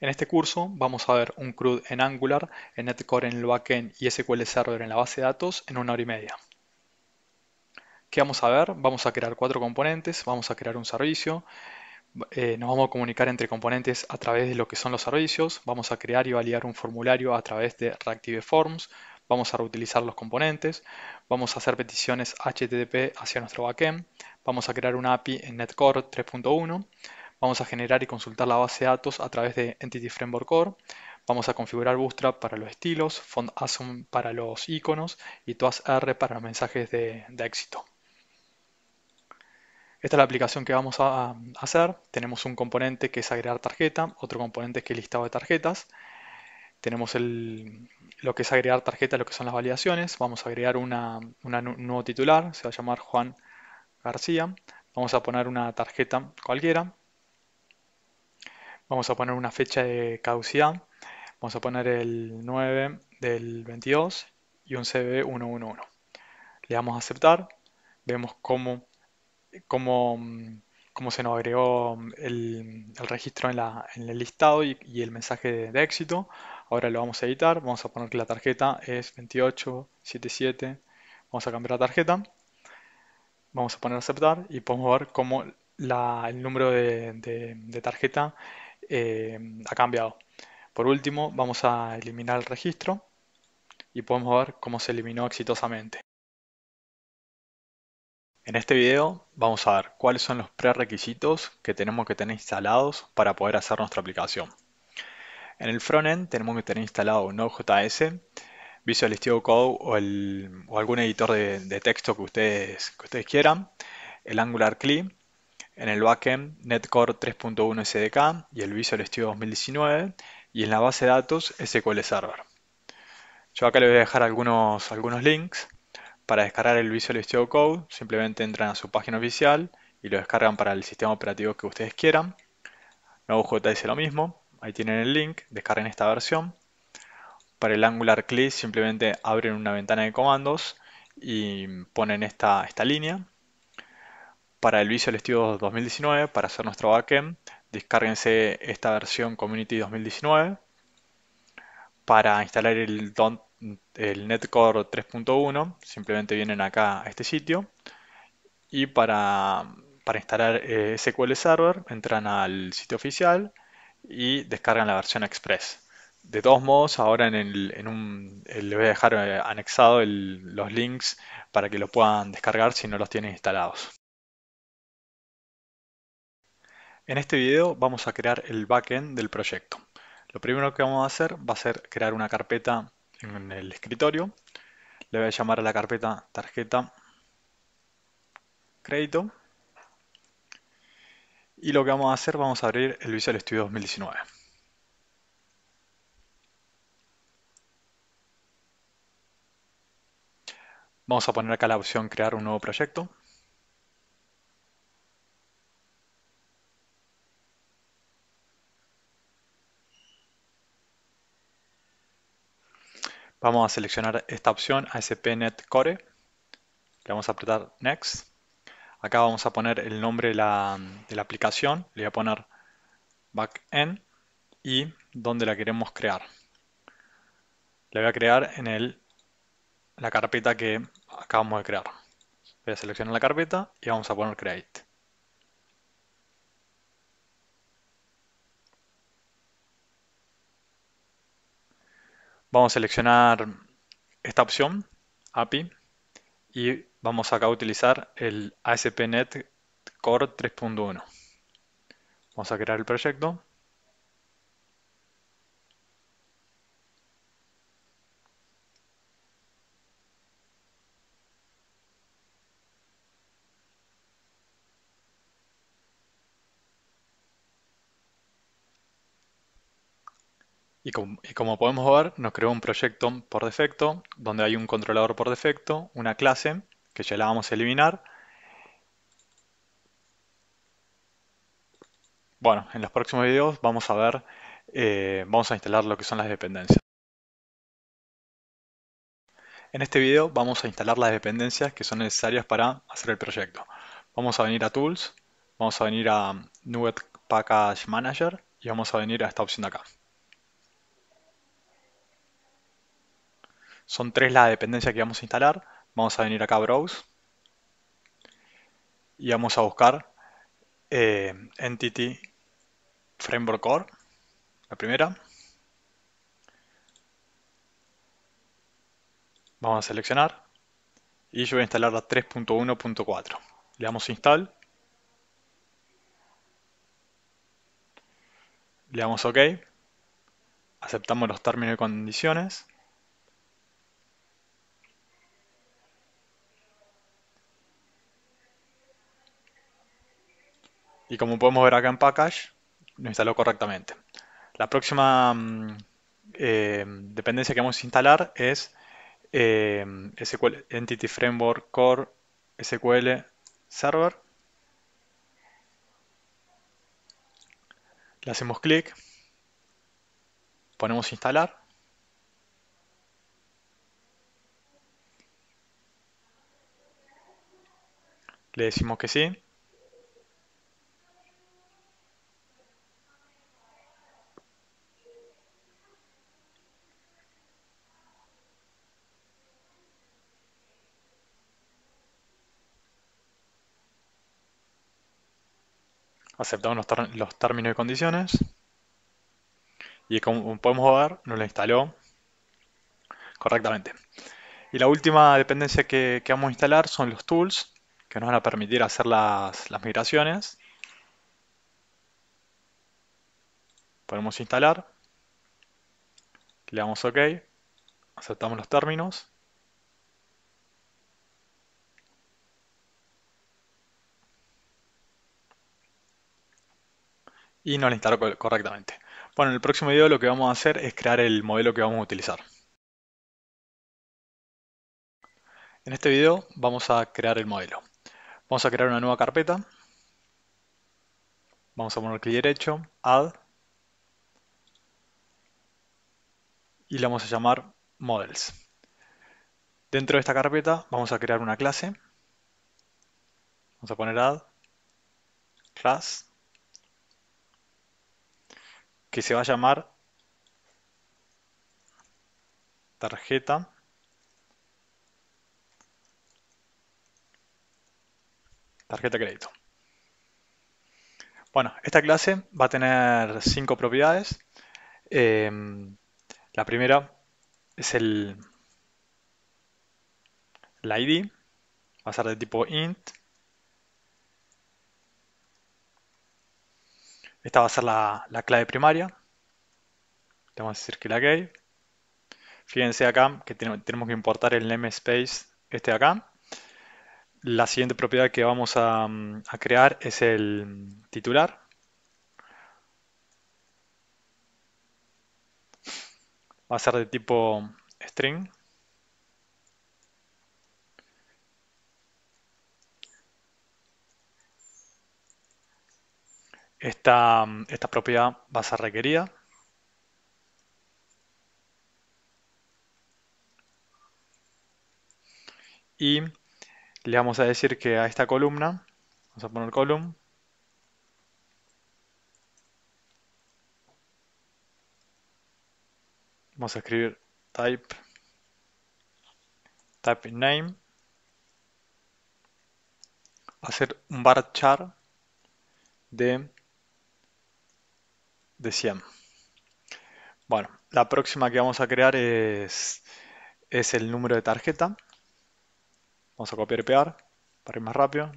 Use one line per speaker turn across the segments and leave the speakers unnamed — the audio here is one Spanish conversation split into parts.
En este curso vamos a ver un CRUD en Angular, en Netcore en el backend y SQL Server en la base de datos en una hora y media. ¿Qué vamos a ver? Vamos a crear cuatro componentes, vamos a crear un servicio, eh, nos vamos a comunicar entre componentes a través de lo que son los servicios, vamos a crear y validar un formulario a través de Reactive Forms, vamos a reutilizar los componentes, vamos a hacer peticiones HTTP hacia nuestro backend, vamos a crear una API en Netcore 3.1, Vamos a generar y consultar la base de datos a través de Entity Framework Core. Vamos a configurar Bootstrap para los estilos, Font Awesome para los iconos y ToastR para los mensajes de, éxito. Esta es la aplicación que vamos a hacer. Tenemos un componente que es agregar tarjeta, otro componente que es listado de tarjetas. Tenemos el, lo que es agregar tarjeta, lo que son las validaciones. Vamos a agregar un nuevo titular, se va a llamar Juan García. Vamos a poner una tarjeta cualquiera. Vamos a poner una fecha de caducidad. Vamos a poner el 9 del 22 y un CB 111. Le damos a aceptar. Vemos cómo, cómo, se nos agregó mm, el, registro en, el listado y, el mensaje de, éxito. Ahora lo vamos a editar. Vamos a poner que la tarjeta es 2877. Vamos a cambiar la tarjeta. Vamos a poner aceptar y podemos ver cómo el número de, de, de tarjeta eh, ha cambiado. Por último, vamos a eliminar el registro y podemos ver cómo se eliminó exitosamente. En este video vamos a ver cuáles son los prerequisitos que tenemos que tener instalados para poder hacer nuestra aplicación. En el frontend tenemos que tener instalado Node.js, Visual Studio Code o, algún editor de, texto que ustedes, que ustedes quieran, el Angular CLI en el backend Netcore 3.1 SDK y el Visual Studio 2019 y en la base de datos SQL Server. Yo acá les voy a dejar algunos, algunos links para descargar el Visual Studio Code, simplemente entran a su página oficial y lo descargan para el sistema operativo que ustedes quieran. Node.js es lo mismo, ahí tienen el link, descarguen esta versión. Para el Angular CLI simplemente abren una ventana de comandos y ponen esta, esta línea para el Visual Studio 2019, para hacer nuestro backend, descárguense esta versión Community 2019. Para instalar el, Netcore 3.1, simplemente vienen acá a este sitio. Y para, instalar eh, SQL Server, entran al sitio oficial y descargan la versión Express. De todos modos, ahora en, el, en un, eh, les voy a dejar eh, anexado los links para que lo puedan descargar si no los tienen instalados. En este video vamos a crear el backend del proyecto. Lo primero que vamos a hacer va a ser crear una carpeta en el escritorio. Le voy a llamar a la carpeta tarjeta crédito. Y lo que vamos a hacer, vamos a abrir el Visual Studio 2019. Vamos a poner acá la opción crear un nuevo proyecto. Vamos a seleccionar esta opción ASP.NET Core. Le vamos a apretar Next. Acá vamos a poner el nombre de la, aplicación. Le voy a poner Backend y donde la queremos crear. La voy a crear en la carpeta que acabamos de crear. Voy a seleccionar la carpeta y vamos a poner Create. Vamos a seleccionar esta opción, API, y vamos acá a utilizar el ASP.NET Core 3.1. Vamos a crear el proyecto. Y como, podemos ver, nos creó un proyecto por defecto, donde hay un controlador por defecto, una clase, que ya la vamos a eliminar. Bueno, en los próximos videos vamos a ver, eh, vamos a instalar lo que son las dependencias. En este video vamos a instalar las dependencias que son necesarias para hacer el proyecto. Vamos a venir a Tools, vamos a venir a Nuget Package Manager y vamos a venir a esta opción de acá. Son tres la dependencia que vamos a instalar. Vamos a venir acá a Browse y vamos a buscar eh, Entity Framework Core, la primera. Vamos a seleccionar y yo voy a instalar la 3.1.4. Le damos Install. Le damos OK. Aceptamos los términos y condiciones. y como podemos ver acá en Package, lo instaló correctamente. La próxima mm, eh, dependencia que vamos a instalar es eh, Entity Framework Core SQL Server. Le hacemos clic, ponemos instalar. Le decimos que sí. aceptamos los, términos y condiciones. Y como podemos ver, nos lo instaló correctamente. Y la última dependencia que, vamos a instalar son los tools, que nos van a permitir hacer las, las migraciones. Podemos instalar. Le damos OK. Aceptamos los términos. y no la instaló correctamente. Bueno, en el próximo video lo que vamos a hacer es crear el modelo que vamos a utilizar. En este video vamos a crear el modelo. Vamos a crear una nueva carpeta. Vamos a poner clic derecho, Add. Y la vamos a llamar Models. Dentro de esta carpeta vamos a crear una clase. Vamos a poner Add, Class que se va a llamar tarjeta tarjeta crédito. Bueno, esta clase va a tener cinco propiedades. Eh, la primera es el la ID, va a ser de tipo int. Esta va a ser la, clave primaria. vamos a decir que la gay. Fíjense acá que tenemos que importar el namespace este de acá. La siguiente propiedad que vamos a, a crear es el titular. Va a ser de tipo string. Esta, esta propiedad va a ser requerida. Y le vamos a decir que a esta columna, vamos a poner column, vamos a escribir type, type name, hacer un bar char de de 100. Bueno, la próxima que vamos a crear es, es el número de tarjeta. Vamos a copiar y pegar para ir más rápido.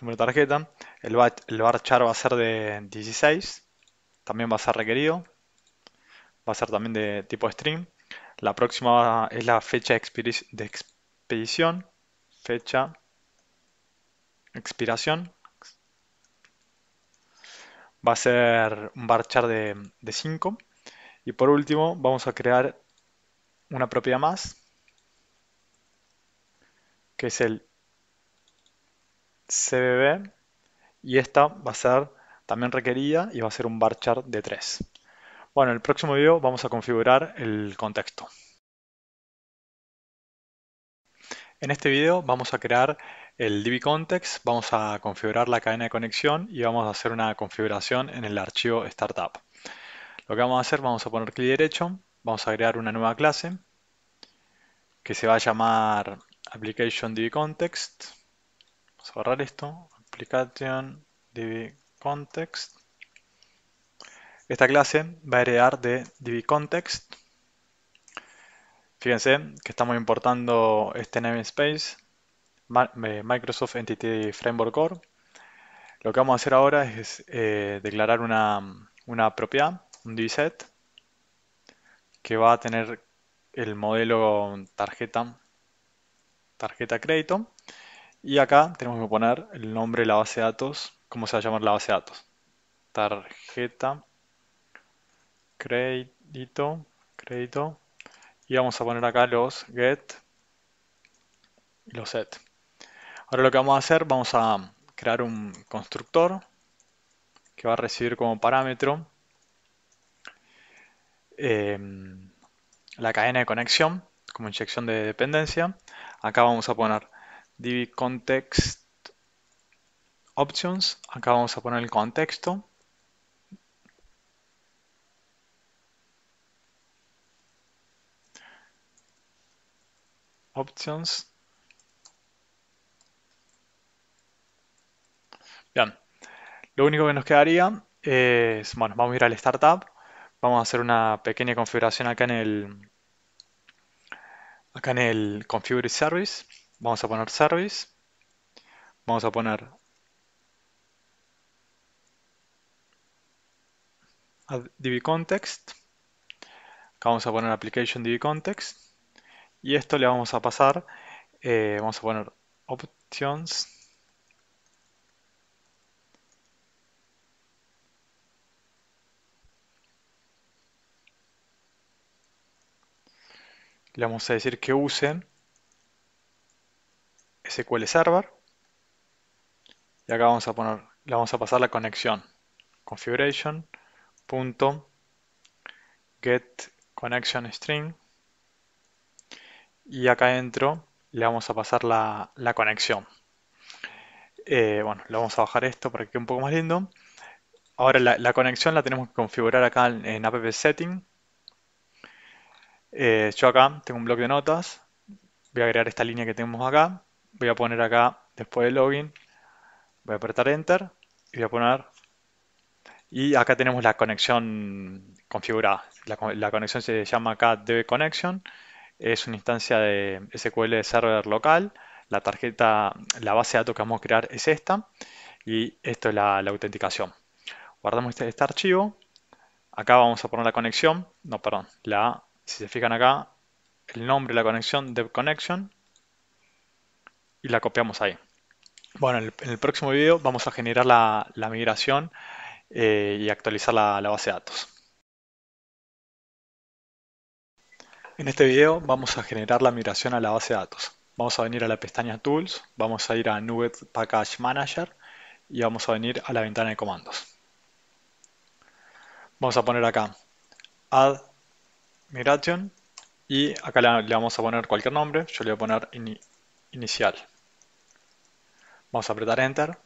Número de tarjeta. El, bar, el bar char va a ser de 16. También va a ser requerido. Va a ser también de tipo string. La próxima es la fecha de expedición. Fecha expiración. Va a ser un varchar de 5. Y por último vamos a crear una propiedad más, que es el CBB. Y esta va a ser también requerida y va a ser un varchar de 3. Bueno, en el próximo video vamos a configurar el contexto. En este video vamos a crear el DbContext, vamos a configurar la cadena de conexión y vamos a hacer una configuración en el archivo startup. Lo que vamos a hacer, vamos a poner clic derecho, vamos a crear una nueva clase que se va a llamar Application Context. Vamos a borrar esto, Application Esta clase va a heredar de DbContext Fíjense que estamos importando este namespace eh, Microsoft Entity Framework Core. Lo que vamos a hacer ahora es eh, declarar una, propiedad, un set que va a tener el modelo tarjeta, tarjeta crédito. Y acá tenemos que poner el nombre de la base de datos, cómo se va a llamar la base de datos. Tarjeta crédito, crédito. Y vamos a poner acá los get y los set. Ahora lo que vamos a hacer, vamos a crear un constructor que va a recibir como parámetro em, la cadena de conexión como inyección de dependencia. Acá vamos a poner dbContextOptions, options. Acá vamos a poner el contexto. Options. Bien, lo único que nos quedaría es, bueno, vamos a ir al startup, vamos a hacer una pequeña configuración acá en el, acá en el Configure Service, vamos a poner Service, vamos a poner DB Context, acá vamos a poner Application DB Context y esto le vamos a pasar, eh, vamos a poner Options le vamos a decir que usen SQL Server y acá vamos a poner, le vamos a pasar la conexión configuration.getConnectionString y acá adentro le vamos a pasar la, conexión eh, bueno, le vamos a bajar esto para que quede un poco más lindo ahora la, conexión la tenemos que configurar acá en, en app setting eh, yo acá tengo un bloc de notas, voy a agregar esta línea que tenemos acá, voy a poner acá después de login, voy a apretar enter y voy a poner y acá tenemos la conexión configurada. La, conexión se llama acá DB Connection, es una instancia de SQL Server local, la tarjeta, la base de datos que vamos a crear es esta y esto es la, autenticación. Guardamos este, este archivo, acá vamos a poner la conexión, no, perdón, la si se fijan acá, el nombre, la conexión de connection y la copiamos ahí. Bueno, en el, próximo video vamos a generar la, migración eh, y actualizar la, base de datos. En este video vamos a generar la migración a la base de datos. Vamos a venir a la pestaña Tools, vamos a ir a NuGet Package Manager y vamos a venir a la ventana de comandos. Vamos a poner acá Add migration y acá le vamos a poner cualquier nombre, yo le voy a poner inicial. Vamos a apretar enter.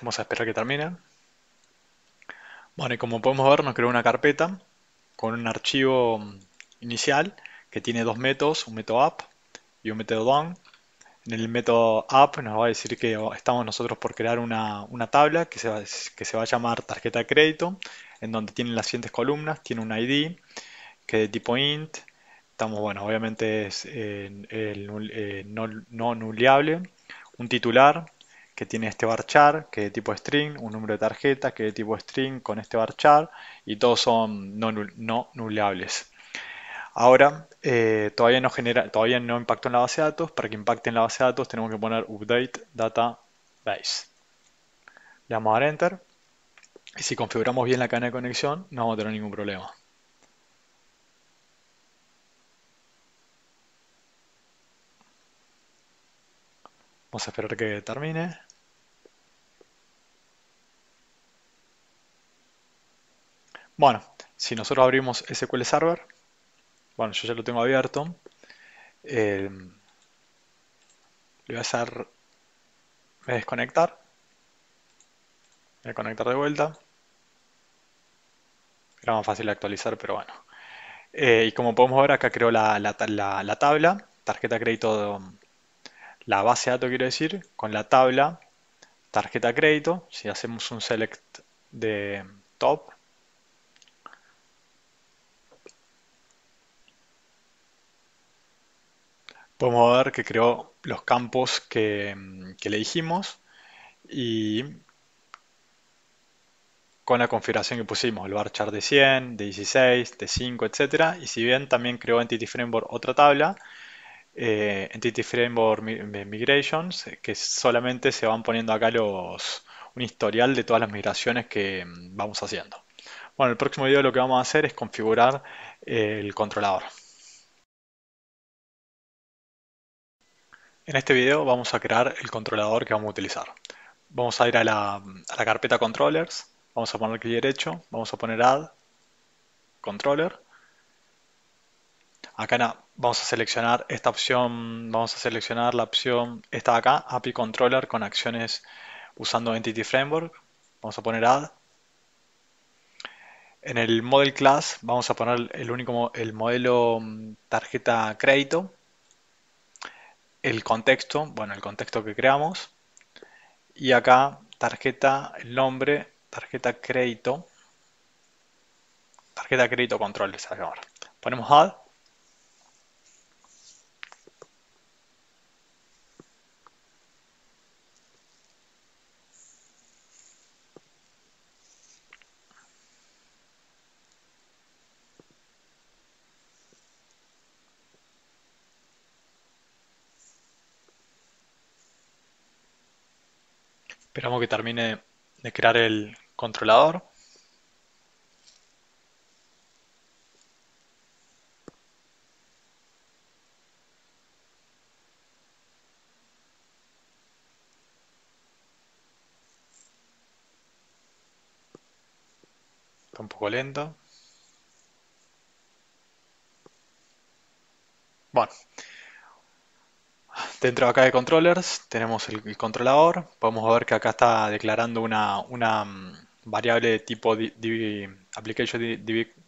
Vamos a esperar que termine. Bueno, y como podemos ver, nos creó una carpeta con un archivo inicial que tiene dos métodos, un método up y un método down. En el método up nos va a decir que estamos nosotros por crear una, tabla que se, va, que se va a llamar tarjeta de crédito, en donde tiene las siguientes columnas, tiene un ID que de tipo int, estamos, bueno, obviamente es eh, el, eh, no, no un titular que tiene este barchar, que de tipo string, un número de tarjeta que de tipo string con este barchar y todos son no, no nuleables. Ahora, eh, todavía, no genera, todavía no impactó en la base de datos. Para que impacte en la base de datos tenemos que poner update database. Le damos a dar enter. Y si configuramos bien la cadena de conexión, no vamos a tener ningún problema. Vamos a esperar que termine. Bueno, si nosotros abrimos SQL Server, bueno, yo ya lo tengo abierto. Eh, le voy a hacer... Me desconectar. Voy a conectar de vuelta. Era más fácil actualizar, pero bueno. Eh, y como podemos ver, acá creo la, tabla, tarjeta crédito, la base de datos quiero decir, con la tabla, tarjeta crédito, si hacemos un select de top, podemos ver que creó los campos que, le dijimos y con la configuración que pusimos, el bar chart de 100, de 16, de 5, etc. Y si bien también creó Entity Framework otra tabla, eh, Entity Framework Migrations, eh, que solamente se van poniendo acá los, un historial de todas las migraciones que mm, vamos haciendo. Bueno, el próximo video lo que vamos a hacer es configurar eh, el controlador. En este video vamos a crear el controlador que vamos a utilizar. Vamos a ir a la, carpeta controllers, vamos a poner clic derecho, vamos a poner add, controller. Acá vamos a seleccionar esta opción, vamos a seleccionar la opción, esta de acá, API controller con acciones usando Entity Framework. Vamos a poner add. En el model class vamos a poner el único el modelo mm, tarjeta crédito el contexto, bueno, el contexto que creamos. Y acá tarjeta, el nombre, tarjeta crédito, tarjeta crédito control, se Ponemos add Esperamos que termine de crear el controlador. Está un poco lento. Bueno, dentro acá de controllers tenemos el, controlador. Podemos ver que acá está declarando una, mm, variable de tipo di, application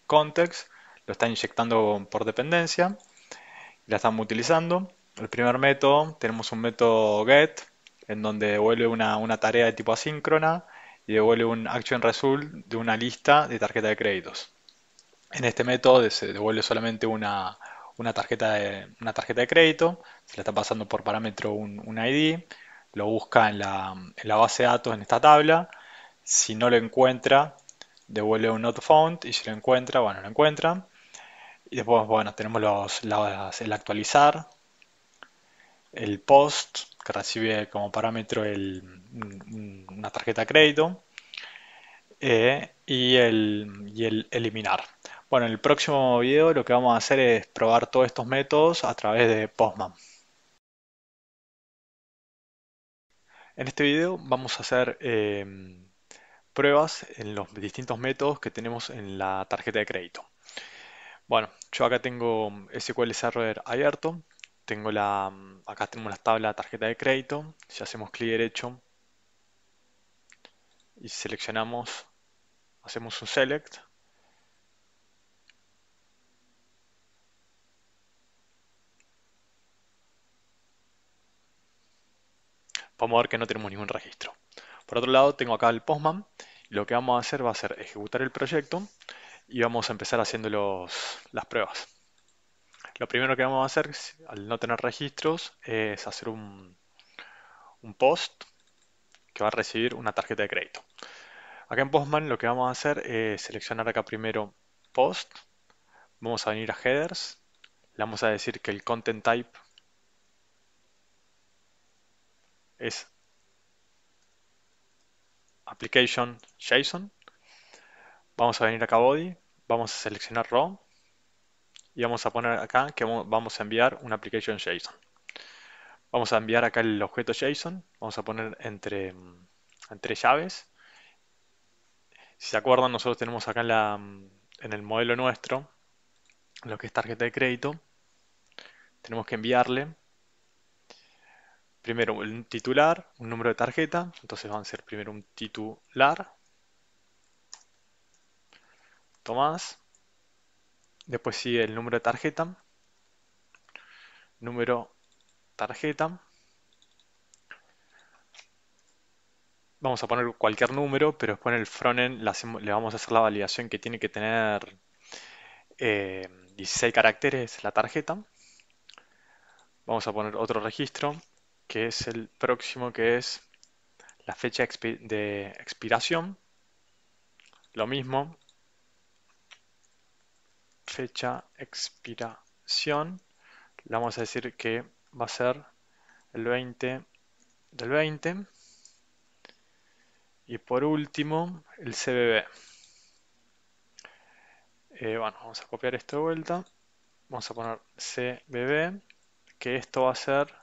context. Lo está inyectando por dependencia. La estamos utilizando. El primer método, tenemos un método get, en donde devuelve una, una tarea de tipo asíncrona y devuelve un action result de una lista de tarjeta de créditos. En este método se devuelve solamente una, una tarjeta de, una tarjeta de crédito, se la está pasando por parámetro un, ID, lo busca en la, base de datos en esta tabla, si no lo encuentra, devuelve un not found y si lo encuentra, bueno, lo encuentra. Y después, bueno, tenemos los, el actualizar, el post, que recibe como parámetro una tarjeta de crédito, eh, y, el, y el eliminar. Bueno, en el próximo video lo que vamos a hacer es probar todos estos métodos a través de Postman. En este video vamos a hacer em, pruebas en los distintos métodos que tenemos en la tarjeta de crédito. Bueno, yo acá tengo SQL Server abierto, tengo la, acá tenemos la tabla tarjeta de crédito, si hacemos clic derecho y seleccionamos, hacemos un select, vamos a ver que no tenemos ningún registro. Por otro lado, tengo acá el Postman. Lo que vamos a hacer va a ser ejecutar el proyecto y vamos a empezar haciendo las pruebas. Lo primero que vamos a hacer, al no tener registros, es hacer un, un post que va a recibir una tarjeta de crédito. Acá en Postman lo que vamos a hacer es seleccionar acá primero Post, vamos a venir a Headers, le vamos a decir que el Content Type es application JSON. Vamos a venir acá a body, vamos a seleccionar raw y vamos a poner acá que vamos a enviar un application JSON. Vamos a enviar acá el objeto JSON, vamos a poner entre, entre llaves. Si se acuerdan, nosotros tenemos acá la, en el modelo nuestro, lo que es tarjeta de crédito, tenemos que enviarle primero el titular, un número de tarjeta, entonces van a ser primero un titular, Tomás, después sigue el número de tarjeta, número tarjeta, vamos a poner cualquier número, pero después en el frontend le vamos a hacer la validación que tiene que tener 16 eh, caracteres la tarjeta. Vamos a poner otro registro que es el próximo, que es la fecha de expiración. Lo mismo, fecha expiración, le vamos a decir que va a ser el 20 del 20. Y por último, el CBB. Eh, bueno, vamos a copiar esto de vuelta. Vamos a poner CBB, que esto va a ser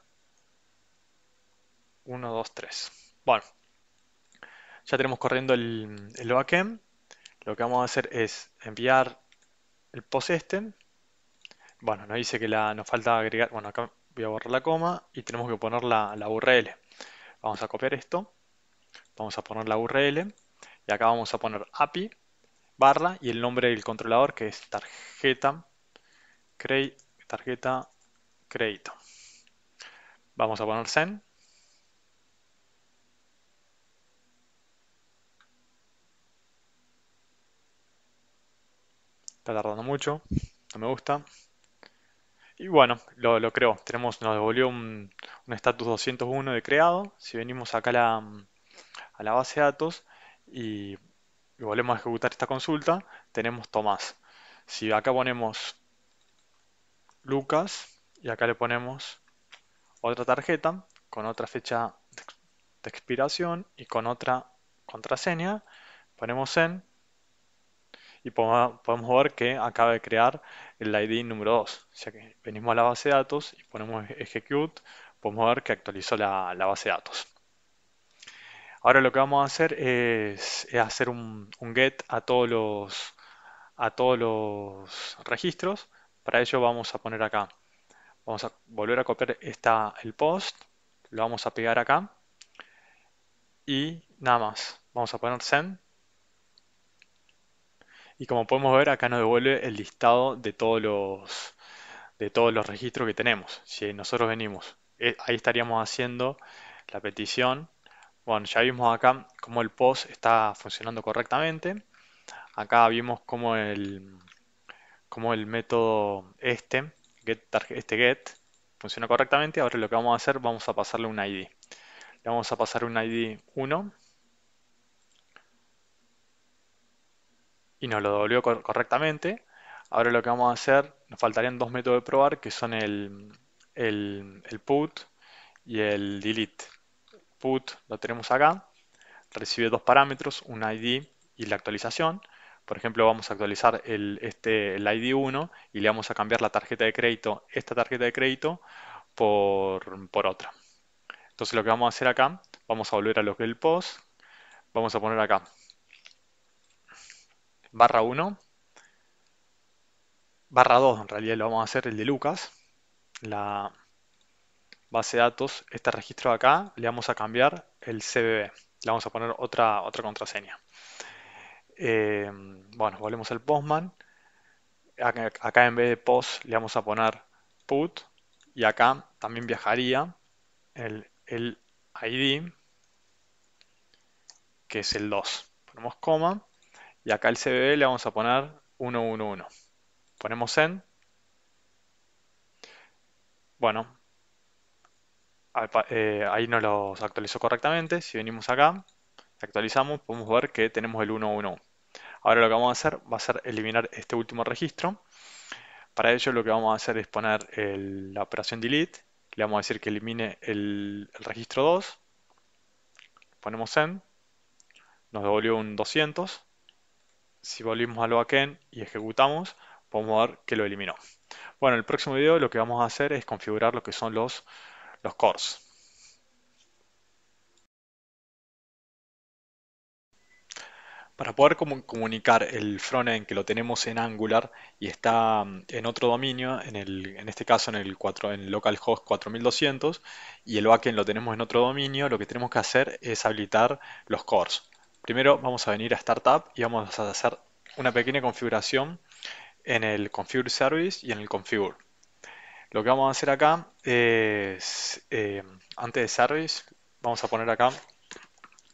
1, 2, 3. Bueno, ya tenemos corriendo el, backend. Lo que vamos a hacer es enviar el post este. Bueno, nos dice que la, nos falta agregar, bueno, acá voy a borrar la coma y tenemos que poner la, URL. Vamos a copiar esto, vamos a poner la URL y acá vamos a poner API barra y el nombre del controlador que es tarjeta create, tarjeta crédito. Vamos a poner send Está tardando mucho. No me gusta. Y bueno, lo, creo. Tenemos, nos devolvió un estatus 201 de creado. Si venimos acá a la, base de datos y, y volvemos a ejecutar esta consulta, tenemos Tomás. Si acá ponemos Lucas y acá le ponemos otra tarjeta con otra fecha de expiración y con otra contraseña, ponemos en y podemos, ver que acaba de crear el ID número 2. O sea que venimos a la base de datos y ponemos execute, podemos ver que actualizó la, base de datos. Ahora lo que vamos a hacer es, hacer un, get a todos los a todos los registros. Para ello vamos a poner acá. Vamos a volver a copiar esta, el post. Lo vamos a pegar acá. Y nada más. Vamos a poner send y como podemos ver, acá nos devuelve el listado de todos los, de todos los registros que tenemos. Si nosotros venimos, eh, ahí estaríamos haciendo la petición. Bueno, ya vimos acá cómo el post está funcionando correctamente. Acá vimos cómo el, cómo el método este, este get, funciona correctamente. Ahora lo que vamos a hacer, vamos a pasarle un ID. Le vamos a pasar un ID 1 y nos lo devolvió correctamente. Ahora lo que vamos a hacer, nos faltarían dos métodos de probar que son el, el, put y el delete. Put lo tenemos acá, recibe dos parámetros, un ID y la actualización. Por ejemplo, vamos a actualizar el, este, el ID 1 y le vamos a cambiar la tarjeta de crédito, esta tarjeta de crédito, por, por otra. Entonces lo que vamos a hacer acá, vamos a volver a lo que el post, vamos a poner acá barra 1, barra 2, en realidad lo vamos a hacer el de Lucas, la base de datos, este registro acá, le vamos a cambiar el CBB, le vamos a poner otra, otra contraseña. Eh, bueno, volvemos al Postman, acá, en vez de Post le vamos a poner Put, y acá también viajaría el, el ID, que es el 2. Ponemos coma y acá el CBB le vamos a poner 111. Ponemos en. Bueno, eh, ahí nos los actualizó correctamente. Si venimos acá, actualizamos, podemos ver que tenemos el 111. Ahora lo que vamos a hacer va a ser eliminar este último registro. Para ello lo que vamos a hacer es poner la operación delete. Le vamos a decir que elimine el, registro 2. Ponemos en. Nos devolvió un 200 si volvimos al backend y ejecutamos, podemos ver que lo eliminó. Bueno, en el próximo video lo que vamos a hacer es configurar lo que son los, los cores. Para poder comunicar el frontend que lo tenemos en Angular y está mm, en otro dominio, en, este caso en el, localhost 4200, y el backend lo tenemos en otro dominio, lo que tenemos que hacer es habilitar los cores. Primero vamos a venir a Startup y vamos a hacer una pequeña configuración en el Configure Service y en el Configure. Lo que vamos a hacer acá es, eh, antes de Service, vamos a poner acá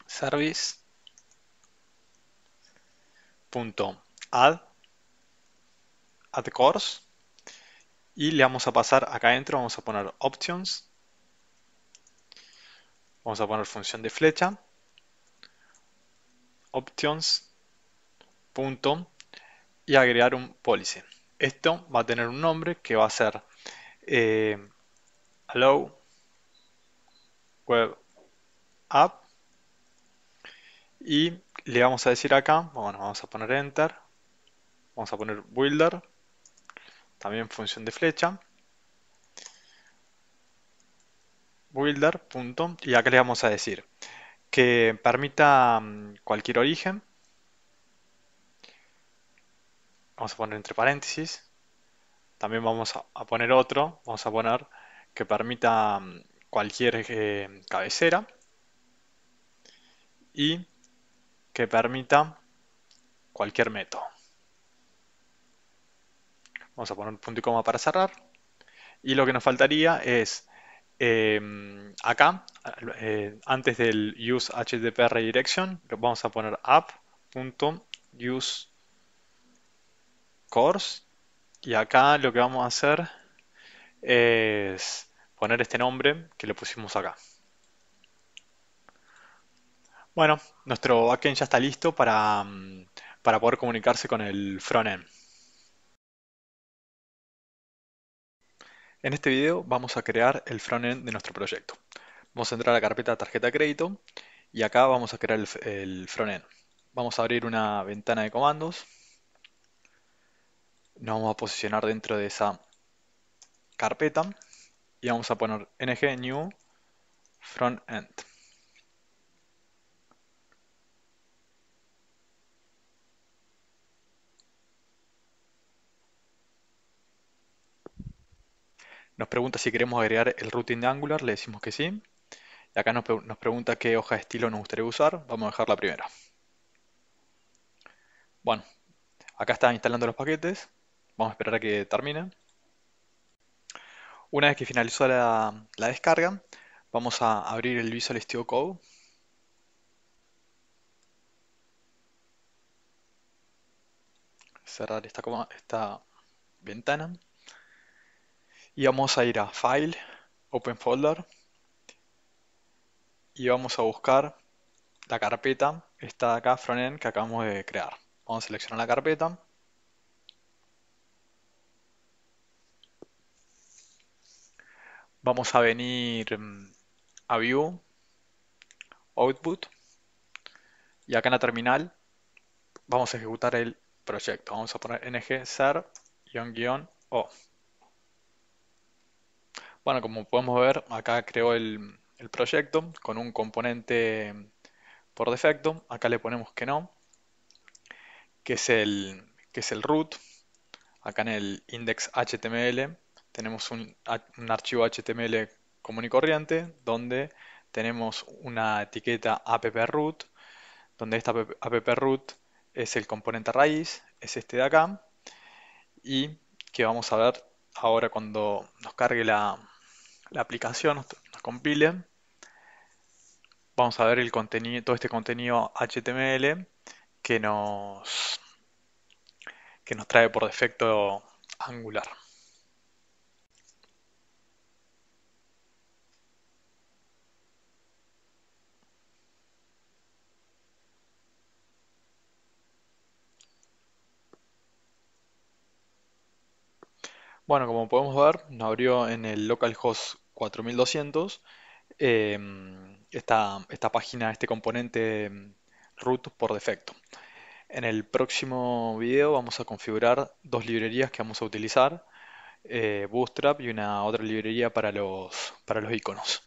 service.add add course y le vamos a pasar acá adentro, vamos a poner options, vamos a poner función de flecha options punto, y agregar un policy. Esto va a tener un nombre que va a ser eh, hello web app y le vamos a decir acá, vamos a poner enter, vamos a poner builder, también función de flecha, builder. Punto, y acá le vamos a decir que permita mm, cualquier origen. Vamos a poner entre paréntesis. También vamos a poner otro. Vamos a poner que permita mm, cualquier eh, cabecera. Y que permita cualquier método. Vamos a poner un punto y coma para cerrar. Y lo que nos faltaría es Em, acá, eh, antes del use HTTP redirection, vamos a poner app.use y acá lo que vamos a hacer es poner este nombre que le pusimos acá. Bueno, nuestro backend ya está listo para, para poder comunicarse con el frontend. En este video vamos a crear el frontend de nuestro proyecto. Vamos a entrar a la carpeta tarjeta crédito y acá vamos a crear el, el frontend. Vamos a abrir una ventana de comandos. Nos vamos a posicionar dentro de esa carpeta y vamos a poner ng new frontend. Nos pregunta si queremos agregar el routing de Angular, le decimos que sí. Y acá nos, pregunta qué hoja de estilo nos gustaría usar, vamos a dejar la primera. Bueno, acá está instalando los paquetes, vamos a esperar a que termine. Una vez que finalizó la, descarga, vamos a abrir el Visual Studio Code. Cerrar esta ventana y vamos a ir a File, Open Folder y vamos a buscar la carpeta, esta de acá, Frontend, que acabamos de crear. Vamos a seleccionar la carpeta. Vamos a venir mm, a View, Output, y acá en la terminal vamos a ejecutar el proyecto. Vamos a poner ng ser-o. Bueno, como podemos ver, acá creó el, proyecto con un componente por defecto. Acá le ponemos que no, que es el, que es el root. Acá en el index.html tenemos un, archivo HTML común y corriente donde tenemos una etiqueta app-root, donde esta app-root es el componente raíz, es este de acá, y que vamos a ver ahora cuando nos cargue la, la aplicación, nos, compile. Vamos a ver el contenido, todo este contenido HTML que nos, que nos trae por defecto Angular. Bueno, como podemos ver, nos abrió en el localhost 4200, em, esta, esta, página, este componente em, root por defecto. En el próximo video vamos a configurar dos librerías que vamos a utilizar, eh, Bootstrap y una otra librería para los, para los iconos.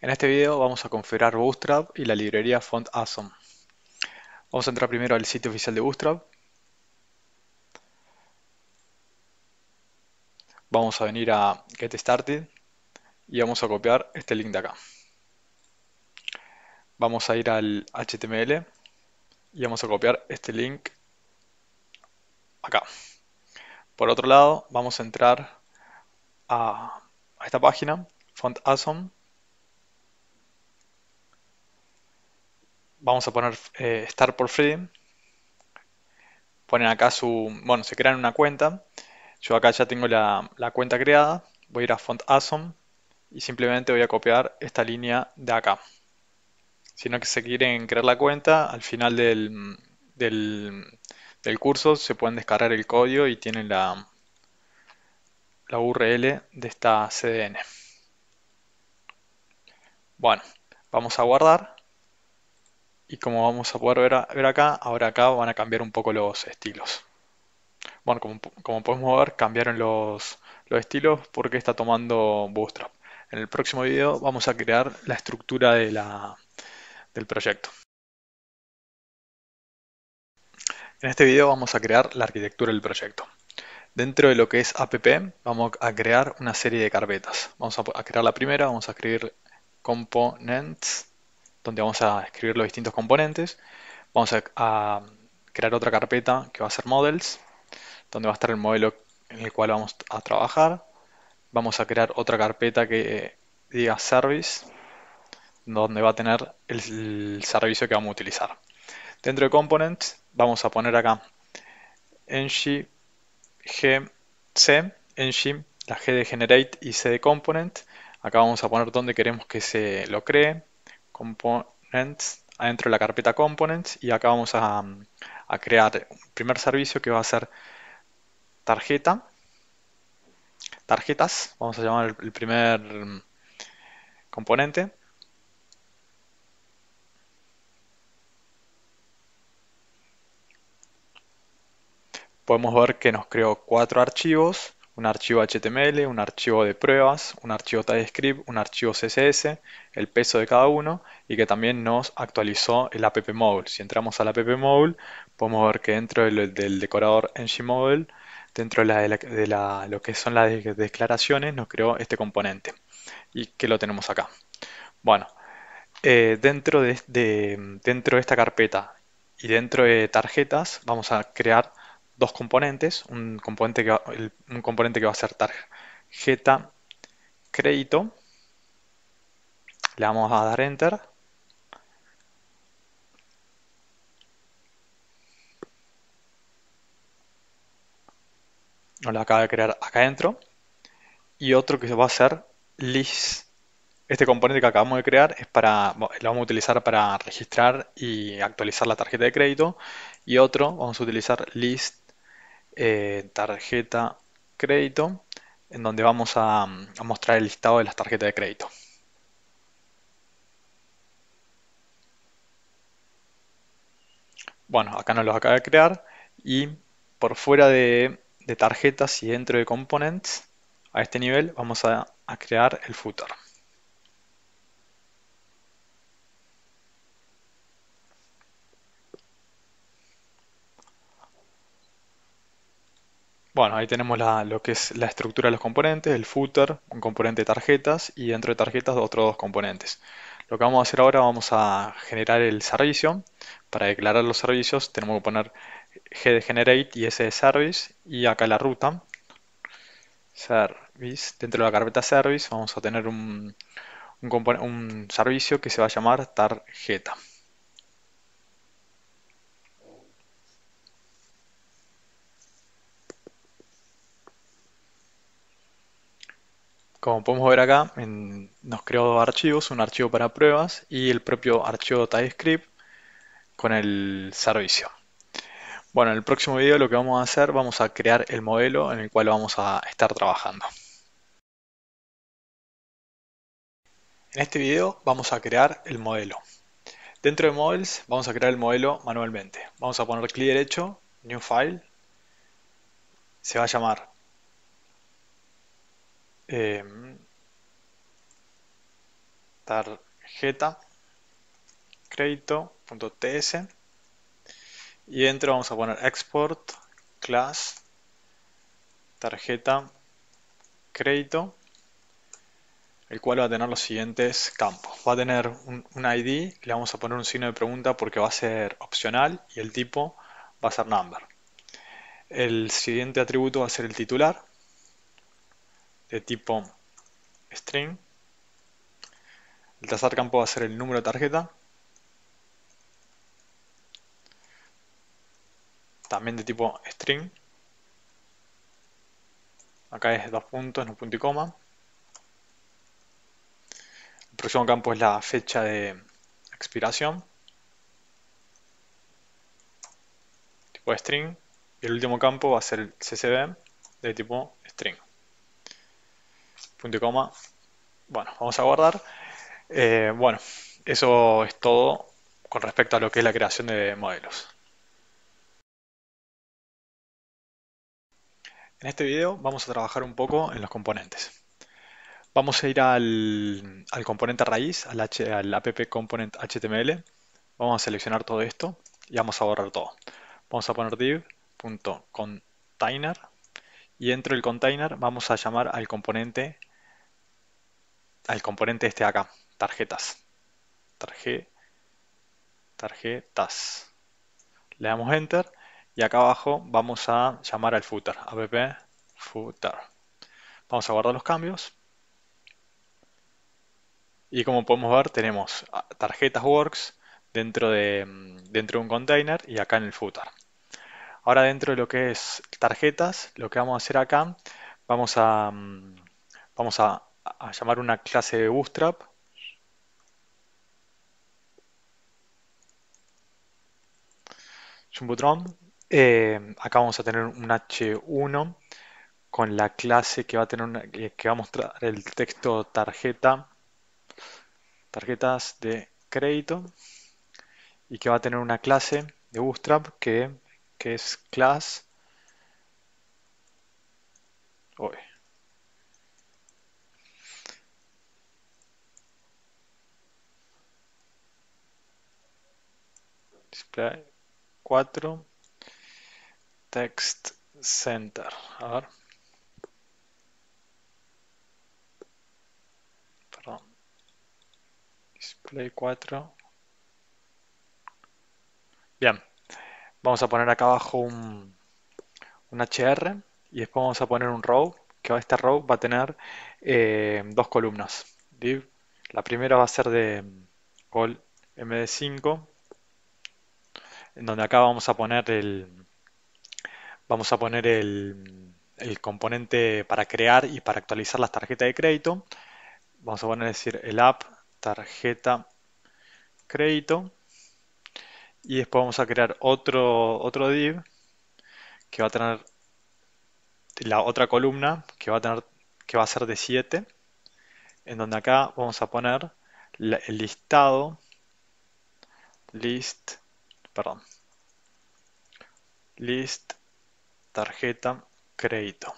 En este video vamos a configurar Bootstrap y la librería font awesome Vamos a entrar primero al sitio oficial de Bootstrap vamos a venir a Get Started y vamos a copiar este link de acá. Vamos a ir al HTML y vamos a copiar este link acá. Por otro lado, vamos a entrar a, esta página, Font awesome. Vamos a poner eh, Start por Free. Ponen acá su... Bueno, se crean una cuenta yo acá ya tengo la, cuenta creada, voy a ir a Font Awesome y simplemente voy a copiar esta línea de acá. Si no que se quieren crear la cuenta, al final del, curso se pueden descargar el código y tienen la, la URL de esta CDN. Bueno, vamos a guardar. Y como vamos a poder ver, ver acá, ahora acá van a cambiar un poco los estilos. Bueno, como, podemos ver, cambiaron los, estilos porque está tomando Bootstrap. En el próximo video vamos a crear la estructura del proyecto. En este video vamos a crear la arquitectura del proyecto. Dentro de lo que es app, vamos a crear una serie de carpetas. Vamos a crear la primera, vamos a escribir components, donde vamos a escribir los distintos componentes. Vamos a crear otra carpeta que va a ser models donde va a estar el modelo en el cual vamos a trabajar. Vamos a crear otra carpeta que diga service, donde va a tener el, servicio que vamos a utilizar. Dentro de components vamos a poner acá ng, gc, c, la g de generate y c de component. Acá vamos a poner donde queremos que se lo cree, components, adentro de la carpeta components y acá vamos a, a crear un primer servicio que va a ser tarjeta, tarjetas, vamos a llamar el primer componente. Podemos ver que nos creó cuatro archivos, un archivo HTML, un archivo de pruebas, un archivo TypeScript, un archivo CSS, el peso de cada uno y que también nos actualizó el app module Si entramos al app module podemos ver que dentro del, decorador ng dentro de, la, lo que son las declaraciones, nos creó este componente y que lo tenemos acá. Bueno, eh, dentro, de, dentro de esta carpeta y dentro de tarjetas vamos a crear dos componentes, un componente que un componente que va a ser tarjeta crédito, le vamos a dar enter nos lo acaba de crear acá adentro. Y otro que va a ser list. Este componente que acabamos de crear es para, lo vamos a utilizar para registrar y actualizar la tarjeta de crédito. Y otro, vamos a utilizar list eh, tarjeta crédito, en donde vamos a, a mostrar el listado de las tarjetas de crédito. Bueno, acá nos los acaba de crear y por fuera de de tarjetas y dentro de components, a este nivel vamos a, crear el footer. Bueno, ahí tenemos la, lo que es la estructura de los componentes, el footer, un componente de tarjetas y dentro de tarjetas otros dos componentes. Lo que vamos a hacer ahora, vamos a generar el servicio. Para declarar los servicios tenemos que poner G de generate y S service. Y acá la ruta. Service. Dentro de la carpeta service vamos a tener un, un, servicio que se va a llamar tarjeta. Como podemos ver acá, nos creó dos archivos, un archivo para pruebas y el propio archivo TypeScript con el servicio. Bueno, en el próximo video lo que vamos a hacer, vamos a crear el modelo en el cual vamos a estar trabajando. En este video vamos a crear el modelo. Dentro de Models vamos a crear el modelo manualmente. Vamos a poner clic derecho, New File. Se va a llamar eh, tarjeta y dentro vamos a poner export class tarjeta crédito el cual va a tener los siguientes campos va a tener un, ID le vamos a poner un signo de pregunta porque va a ser opcional y el tipo va a ser number el siguiente atributo va a ser el titular de tipo string el tercer campo va a ser el número de tarjeta también de tipo string. Acá es dos puntos, un punto y coma. El próximo campo es la fecha de expiración. Tipo string. Y el último campo va a ser el CCB de tipo string. Punto y coma. Bueno, vamos a guardar. Eh, bueno, eso es todo con respecto a lo que es la creación de modelos. En este video vamos a trabajar un poco en los componentes. Vamos a ir al, componente raíz, al, app component HTML. Vamos a seleccionar todo esto y vamos a borrar todo. Vamos a poner div.container y dentro del container vamos a llamar al componente al componente este de acá, tarjetas. Tarje, tarjetas. Le damos enter y acá abajo vamos a llamar al footer, app footer. Vamos a guardar los cambios. Y como podemos ver, tenemos tarjetas works dentro de, dentro un container y acá en el footer. Ahora dentro de lo que es tarjetas, lo que vamos a hacer acá, vamos a, vamos a, llamar una clase de bootstrap eh, acá vamos a tener un H1 con la clase que va a tener eh, que va a mostrar el texto tarjeta tarjetas de crédito y que va a tener una clase de Bootstrap que, es class display 4 Text Center. A ver. Perdón. Display 4. Bien. Vamos a poner acá abajo un, un HR y después vamos a poner un row, que este row va a tener eh, dos columnas. Div. La primera va a ser de col md5, en donde acá vamos a poner el, vamos a poner el, componente para crear y para actualizar las tarjetas de crédito. Vamos a poner decir el app tarjeta crédito y después vamos a crear otro otro div que va a tener la otra columna que va a tener que va a ser de 7 en donde acá vamos a poner el listado list perdón list tarjeta crédito.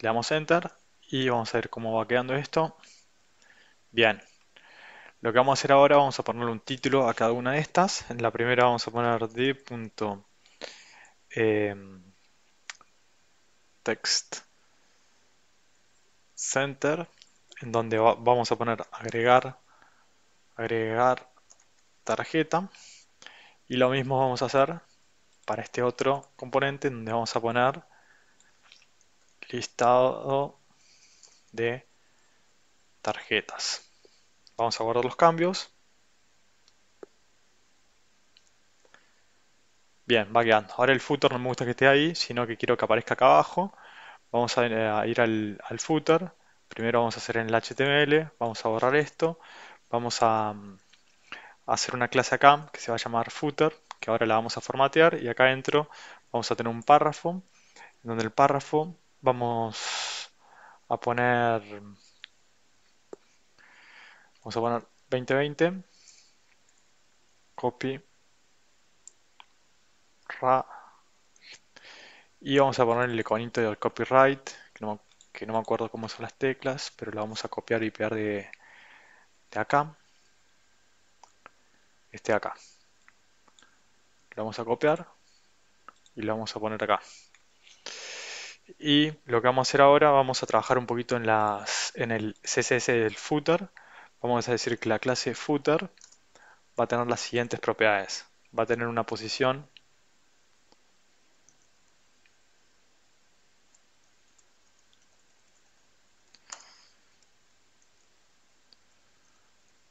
Le damos enter y vamos a ver cómo va quedando esto. Bien. Lo que vamos a hacer ahora, vamos a ponerle un título a cada una de estas. En la primera vamos a poner de em, text center, en donde vamos a poner agregar, agregar tarjeta. Y lo mismo vamos a hacer para este otro componente donde vamos a poner listado de tarjetas. Vamos a guardar los cambios. Bien, va quedando. Ahora el footer no me gusta que esté ahí, sino que quiero que aparezca acá abajo. Vamos a, eh, ir al, footer. Primero vamos a hacer en el HTML, vamos a borrar esto. Vamos mm, a hacer una clase acá que se va a llamar footer que ahora la vamos a formatear y acá dentro vamos a tener un párrafo, en donde el párrafo vamos a poner, vamos a poner 2020, copy, ra, y vamos a poner el iconito del copyright, que no, me acuerdo cómo son las teclas, pero la vamos a copiar y pegar de, de acá, este acá vamos a copiar y lo vamos a poner acá. Y lo que vamos a hacer ahora, vamos a trabajar un poquito en, las, en el CSS del footer. Vamos a decir que la clase footer va a tener las siguientes propiedades. Va a tener una posición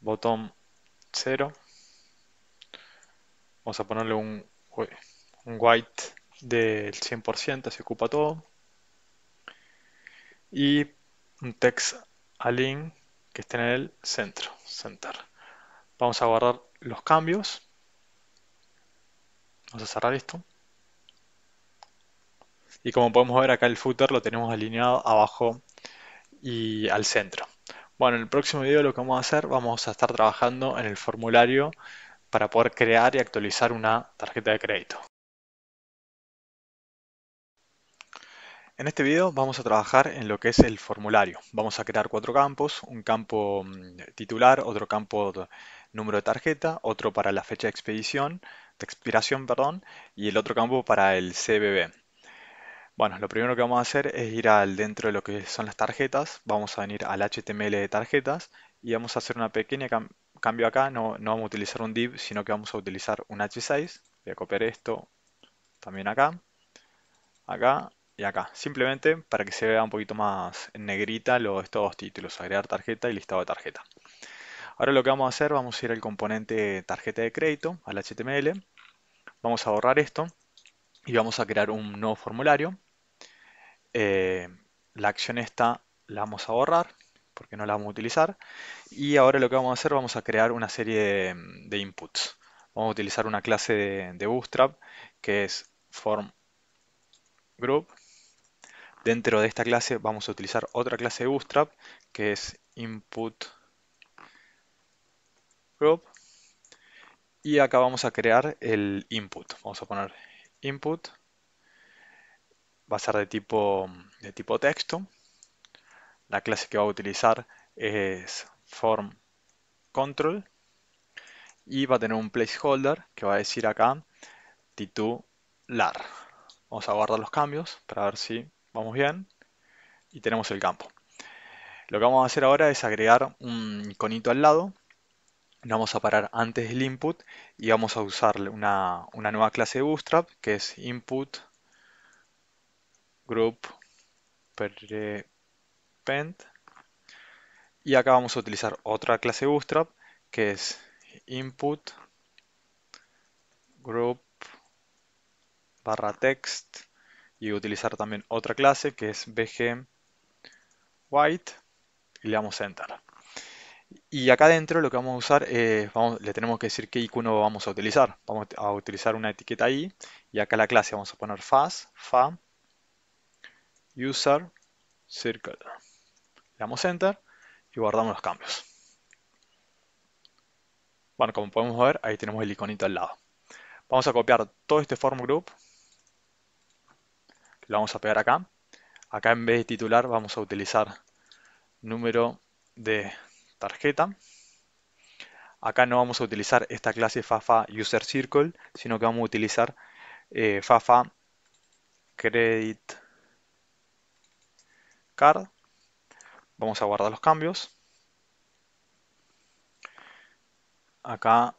botón 0 Vamos a ponerle un, white del 100%, se ocupa todo. Y un text align que esté en el centro, Vamos a guardar los cambios. Vamos a cerrar esto. Y como podemos ver acá el footer lo tenemos alineado abajo y al centro. Bueno, en el próximo video lo que vamos a hacer, vamos a estar trabajando en el formulario para poder crear y actualizar una tarjeta de crédito. En este video vamos a trabajar en lo que es el formulario. Vamos a crear cuatro campos, un campo mm, titular, otro campo número de tarjeta, otro para la fecha de expedición, de expiración, perdón, y el otro campo para el CBB. Bueno, lo primero que vamos a hacer es ir al dentro de lo que son las tarjetas, vamos a venir al HTML de tarjetas y vamos a hacer una pequeña cambio acá, no, vamos a utilizar un div, sino que vamos a utilizar un h6. Voy a copiar esto también acá, acá y acá. Simplemente para que se vea un poquito más en negrita los, estos dos títulos, agregar tarjeta y listado de tarjeta. Ahora lo que vamos a hacer, vamos a ir al componente tarjeta de crédito, al HTML. Vamos a borrar esto y vamos a crear un nuevo formulario. Eh, la acción esta la vamos a borrar porque no la vamos a utilizar. Y ahora lo que vamos a hacer, vamos a crear una serie de, mm, inputs. Vamos a utilizar una clase de, Bootstrap que es form group. Dentro de esta clase vamos a utilizar otra clase de Bootstrap que es input group. Y acá vamos a crear el input. Vamos a poner input. Va a ser de tipo, de tipo texto la clase que va a utilizar es form control y va a tener un placeholder que va a decir acá titular. Vamos a guardar los cambios para ver si vamos bien y tenemos el campo. Lo que vamos a hacer ahora es agregar un iconito al lado. vamos a parar antes del input y vamos a usar una, nueva clase de Bootstrap que es input group y acá vamos a utilizar otra clase Bootstrap que es input group barra text y utilizar también otra clase que es bg white y le damos enter. Y acá dentro lo que vamos a usar es, eh, le tenemos que decir qué icono vamos a utilizar. Vamos a utilizar una etiqueta i y acá la clase vamos a poner fas fa, user, circle damos Enter y guardamos los cambios. Bueno, como podemos ver, ahí tenemos el iconito al lado. Vamos a copiar todo este form group. Lo vamos a pegar acá. Acá en vez de titular vamos a utilizar número de tarjeta. Acá no vamos a utilizar esta clase Fafa User Circle, sino que vamos a utilizar eh, Fafa Credit Card Vamos a guardar los cambios. Acá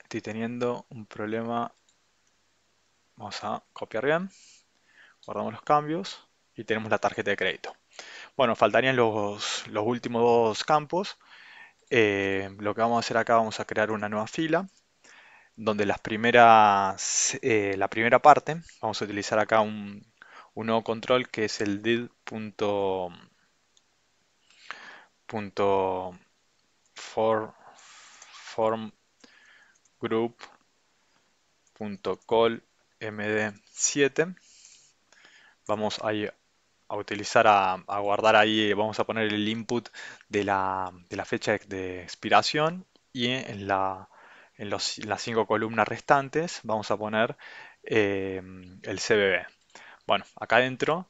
estoy teniendo un problema. Vamos a copiar bien. Guardamos los cambios y tenemos la tarjeta de crédito. Bueno, faltarían los, últimos dos campos. Eh, lo que vamos a hacer acá, vamos a crear una nueva fila donde eh, la primera parte, vamos a utilizar acá un, nuevo control que es el did.com punto form group md7 vamos a, a utilizar a, guardar ahí vamos a poner el input de la, fecha de expiración y en, en, las cinco columnas restantes vamos a poner eh, el cbb bueno acá adentro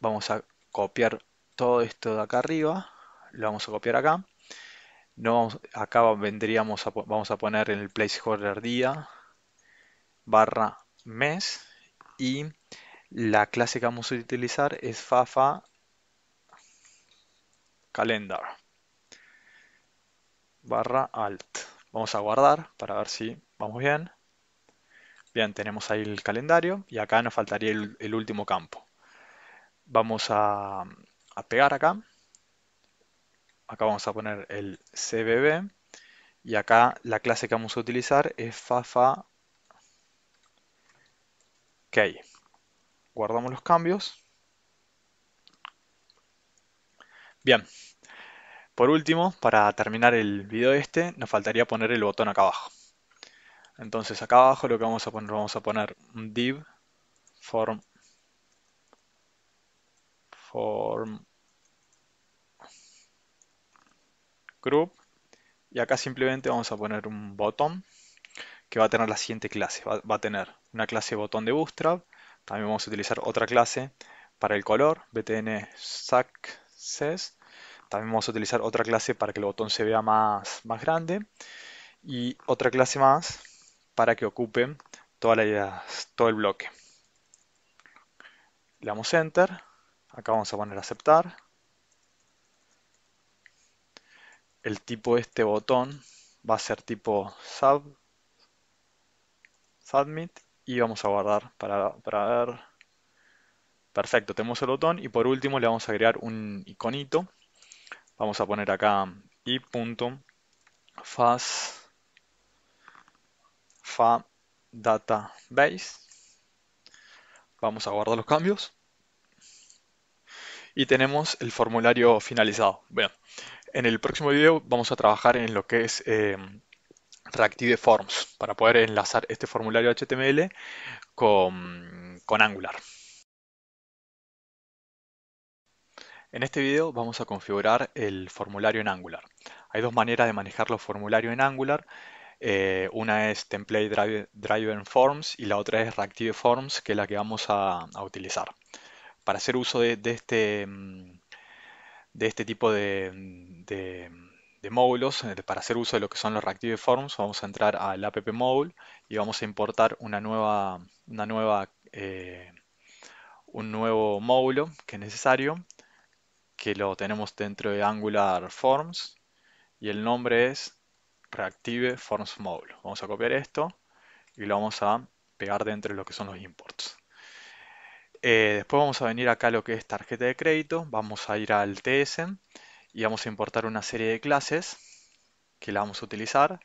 vamos a copiar todo esto de acá arriba lo vamos a copiar acá. No acá vendríamos a, vamos a poner en el placeholder día barra mes y la clase que vamos a utilizar es fafa calendar barra alt. Vamos a guardar para ver si vamos bien. Bien, tenemos ahí el calendario y acá nos faltaría el, último campo. Vamos a pegar acá acá vamos a poner el CBB y acá la clase que vamos a utilizar es FAFA Key. Guardamos los cambios. Bien. Por último, para terminar el video este, nos faltaría poner el botón acá abajo. Entonces acá abajo lo que vamos a poner, vamos a poner div form form group y acá simplemente vamos a poner un botón que va a tener la siguiente clase. Va, a tener una clase botón de Bootstrap. También vamos a utilizar otra clase para el color, btn success. También vamos a utilizar otra clase para que el botón se vea más, más grande. Y otra clase más para que ocupe toda la, todo el bloque. Le damos Enter. Acá vamos a poner aceptar. el tipo de este botón va a ser tipo sub, submit y vamos a guardar para, ver. Perfecto, tenemos el botón y por último le vamos a crear un iconito. Vamos a poner acá fast fa database. Vamos a guardar los cambios. Y tenemos el formulario finalizado. En el próximo video vamos a trabajar en lo que es eh, Reactive Forms para poder enlazar este formulario HTML con, Angular. En este video vamos a configurar el formulario en Angular. Hay dos maneras de manejar los formularios en Angular. Eh, una es Template Driven Forms y la otra es Reactive Forms, que es la que vamos a, utilizar. Para hacer uso de, de este mm, de este tipo de, módulos eh, para hacer uso de lo que son los Reactive Forms. Vamos a entrar al app module y vamos a importar una nueva, una nueva, eh, un nuevo módulo que es necesario, que lo tenemos dentro de Angular Forms y el nombre es Reactive Forms Module. Vamos a copiar esto y lo vamos a pegar dentro de lo que son los imports. Eh, después vamos a venir acá a lo que es tarjeta de crédito, vamos a ir al TSM e y vamos a importar una serie de clases que la vamos a utilizar,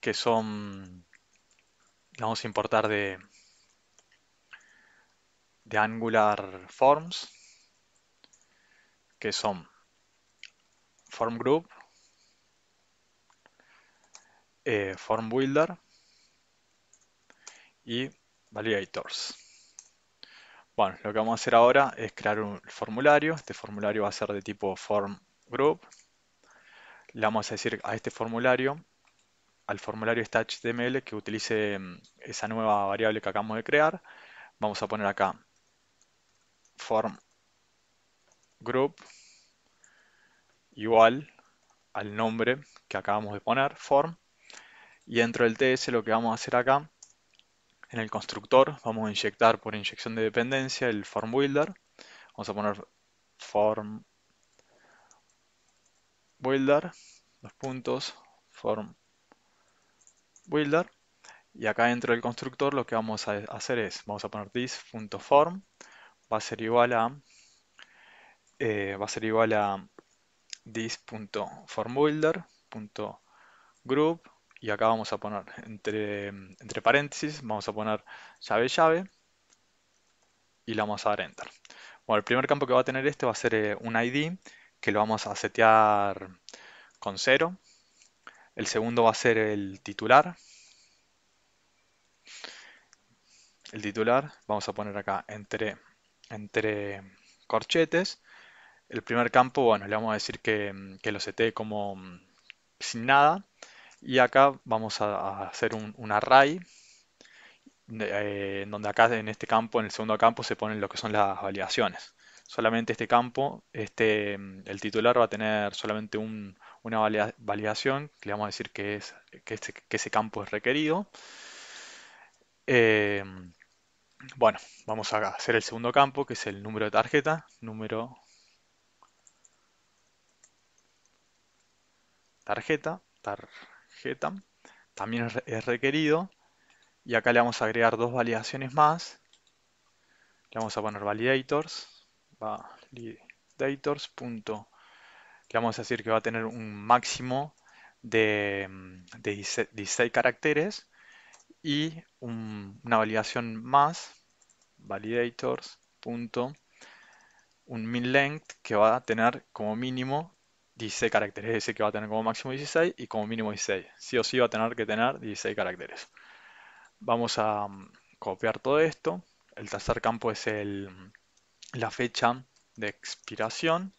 que son, la vamos a importar de, de Angular Forms, que son Form Group, eh, Form Builder y Validators. Bueno, lo que vamos a hacer ahora es crear un formulario. Este formulario va a ser de tipo form group. Le vamos a decir a este formulario, al formulario este HTML que utilice mm, esa nueva variable que acabamos de crear. Vamos a poner acá form group igual al nombre que acabamos de poner, form. Y dentro del TS lo que vamos a hacer acá en el constructor vamos a inyectar por inyección de dependencia el form builder. Vamos a poner form builder, los puntos, form builder. Y acá dentro del constructor lo que vamos a hacer es, vamos a poner this.form, va a ser igual a, eh, va a ser igual a this.formbuilder.group y acá vamos a poner entre, paréntesis, vamos a poner llave llave y le vamos a dar enter. Bueno, el primer campo que va a tener este va a ser eh, un ID que lo vamos a setear con cero. El segundo va a ser el titular. El titular vamos a poner acá entre, entre corchetes. El primer campo, bueno, le vamos a decir que, que lo sete como mm, sin nada. Y acá vamos a hacer un, array, eh, en donde acá en este campo, en el segundo campo, se ponen lo que son las validaciones. Solamente este campo, este, mm, el titular va a tener solamente una validación, le vamos a decir que, es, que, ese campo es requerido. Eh, bueno, vamos a hacer el segundo campo, que es el número de tarjeta, número tarjeta, tarjeta también es requerido. Y acá le vamos a agregar dos validaciones más. Le vamos a poner validators. Validators. Le vamos a decir que va a tener un máximo de, 16 mm, caracteres. Y una validación más. Validators. punto Un min length que va a tener como mínimo 16 caracteres, es que va a tener como máximo 16 y como mínimo 16. Sí o sí va a tener que tener 16 caracteres. Vamos a mm, copiar todo esto. El tercer campo es el, mm, la fecha de expiración.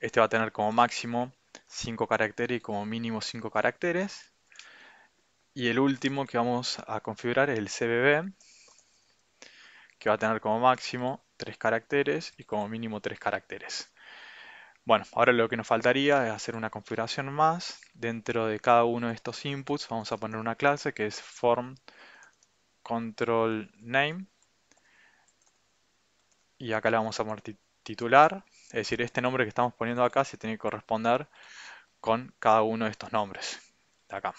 Este va a tener como máximo 5 caracteres y como mínimo 5 caracteres. Y el último que vamos a configurar es el CBB, que va a tener como máximo 3 caracteres y como mínimo 3 caracteres. Bueno, ahora lo que nos faltaría es hacer una configuración más. Dentro de cada uno de estos inputs vamos a poner una clase que es form control name. Y acá le vamos a poner titular. Es decir, este nombre que estamos poniendo acá se tiene que corresponder con cada uno de estos nombres. De acá.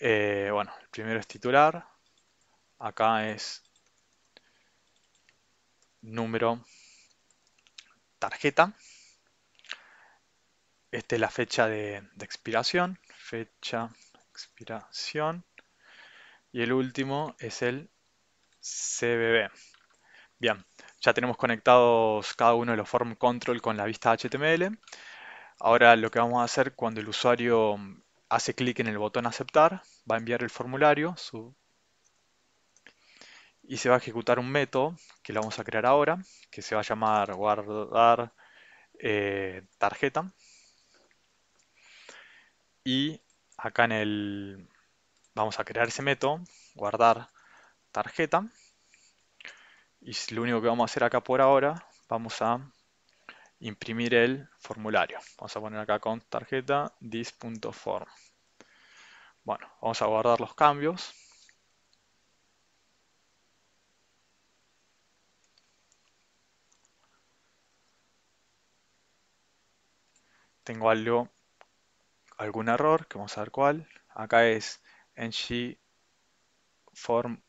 Eh, bueno, el primero es titular. Acá es número tarjeta. Esta es la fecha de, expiración, fecha, expiración. Y el último es el CBB. Bien, ya tenemos conectados cada uno de los form control con la vista HTML. Ahora lo que vamos a hacer cuando el usuario hace clic en el botón aceptar, va a enviar el formulario su, y se va a ejecutar un método que lo vamos a crear ahora, que se va a llamar guardar eh, tarjeta y acá en el vamos a crear ese método, guardar tarjeta y lo único que vamos a hacer acá por ahora vamos a imprimir el formulario. Vamos a poner acá con tarjeta this.form. Bueno, vamos a guardar los cambios. Tengo algo algún error, que vamos a ver cuál. Acá es ng form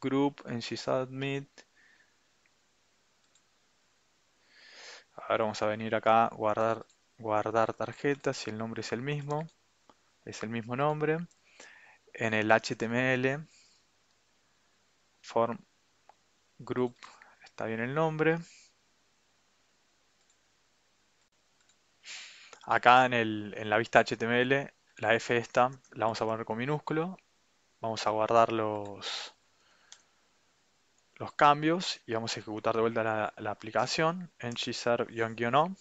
group, ng submit. Ahora vamos a venir acá a guardar, guardar tarjeta si el nombre es el mismo. Es el mismo nombre. En el HTML, form group, está bien el nombre. Acá en, la vista HTML, la F esta la vamos a poner con minúsculo. Vamos a guardar los, los cambios y vamos a ejecutar de vuelta la, aplicación en gserve on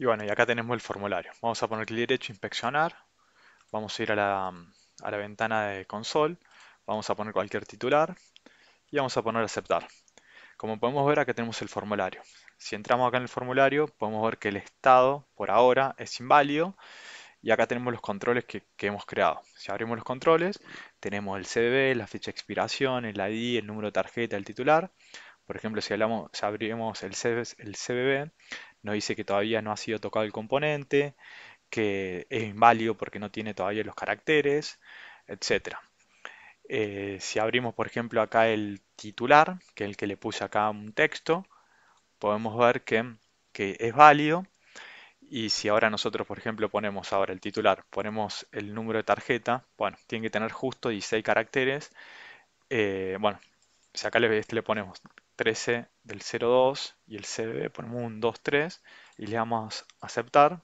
Y bueno, y acá tenemos el formulario. Vamos a poner clic derecho, inspeccionar. Vamos a ir a la, ventana de console. Vamos a poner cualquier titular. Y vamos a poner aceptar. Como podemos ver acá tenemos el formulario. Si entramos acá en el formulario podemos ver que el estado por ahora es inválido. Y acá tenemos los controles que, hemos creado. Si abrimos los controles, tenemos el CBB, la fecha de expiración, el ID, el número de tarjeta, el titular. Por ejemplo, si, abrimos el, el CBB, no dice que todavía no ha sido tocado el componente, que es inválido porque no tiene todavía los caracteres, etc. Eh, si abrimos, por ejemplo, acá el titular, que es el que le puse acá un texto, podemos ver que, es válido. Y si ahora nosotros, por ejemplo, ponemos ahora el titular, ponemos el número de tarjeta, bueno, tiene que tener justo 16 caracteres. Eh, bueno, si acá le, este le ponemos 13 el 02 y el CBB ponemos un 23 y le damos a aceptar.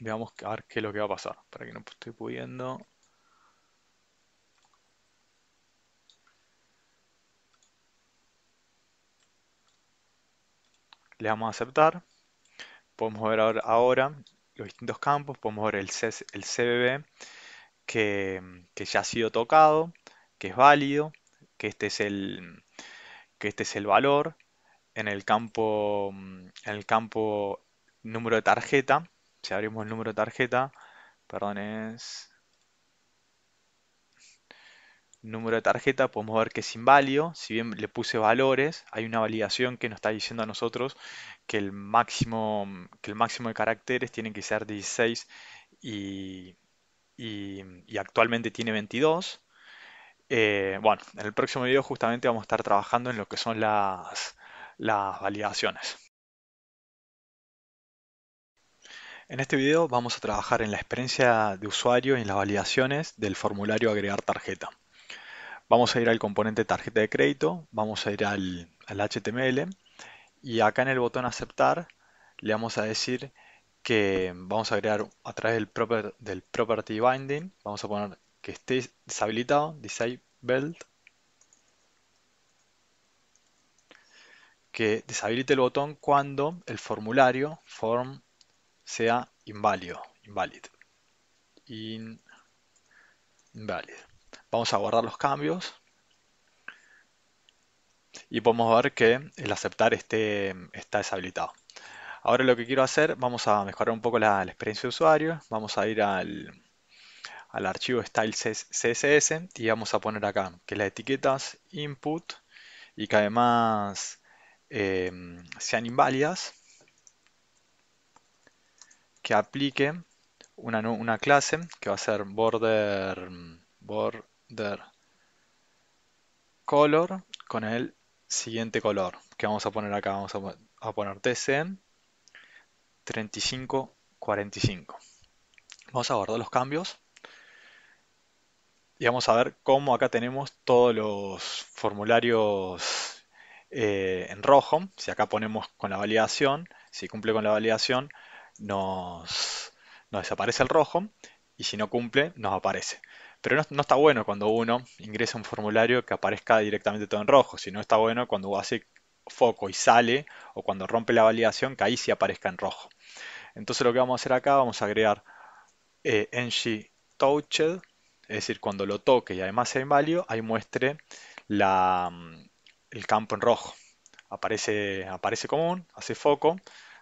Veamos a ver qué es lo que va a pasar. Para que no estoy pudiendo. Le damos a aceptar. Podemos ver ahora, los distintos campos. Podemos ver el, el CBB que, que ya ha sido tocado, que es válido, que este es el, que este es el valor, en el campo, mm, en el campo número de tarjeta, si abrimos el número de tarjeta, perdón, es número de tarjeta, podemos ver que es inválido, si bien le puse valores, hay una validación que nos está diciendo a nosotros que el máximo, mm, que el máximo de caracteres tiene que ser 16 y actualmente tiene 22. Eh, bueno, en el próximo video justamente vamos a estar trabajando en lo que son las, validaciones. En este video vamos a trabajar en la experiencia de usuario y en las validaciones del formulario agregar tarjeta. Vamos a ir al componente tarjeta de crédito, vamos a ir al, HTML y acá en el botón aceptar le vamos a decir que vamos a agregar a través del, del property binding, vamos a poner que esté deshabilitado, disabled, que deshabilite el botón cuando el formulario form sea inválido, invalid, invalid. Vamos a guardar los cambios y podemos ver que el aceptar esté está deshabilitado. Ahora lo que quiero hacer, vamos a mejorar un poco la experiencia de usuario, vamos a ir al al archivo style css y vamos a poner acá que las etiquetas input y que además em, sean inválidas que aplique una, una, clase que va a ser border border color con el siguiente color que vamos a poner acá vamos a, a poner tc 3545 vamos a guardar los cambios y vamos a ver cómo acá tenemos todos los formularios eh, en rojo. Si acá ponemos con la validación, si cumple con la validación, nos, desaparece el rojo y si no cumple, nos aparece. Pero no, está bueno cuando uno ingresa un formulario que aparezca directamente todo en rojo, Si no está bueno cuando hace foco y sale o cuando rompe la validación que ahí sí aparezca en rojo. Entonces lo que vamos a hacer acá, vamos a agregar eh, ng touched es decir, cuando lo toque y además sea inválido, ahí muestre mm, el campo en rojo. Aparece, aparece común, hace foco,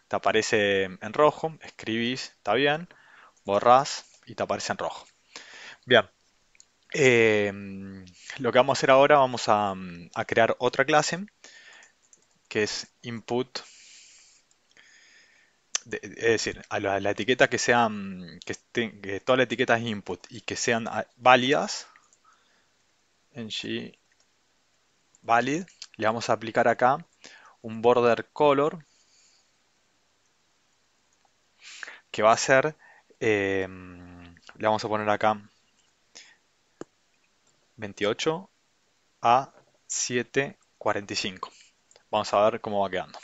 te aparece en rojo, escribís, está bien, borrás y te aparece en rojo. Bien, eh, lo que vamos a hacer ahora, vamos a mm, crear otra clase que es input es decir, a la, etiqueta que sean, que, toda la todas las etiquetas input y que sean ah, válidas, en G valid, le vamos a aplicar acá un border color que va a ser, em, le vamos a poner acá 28 a 745. Vamos a ver cómo va quedando.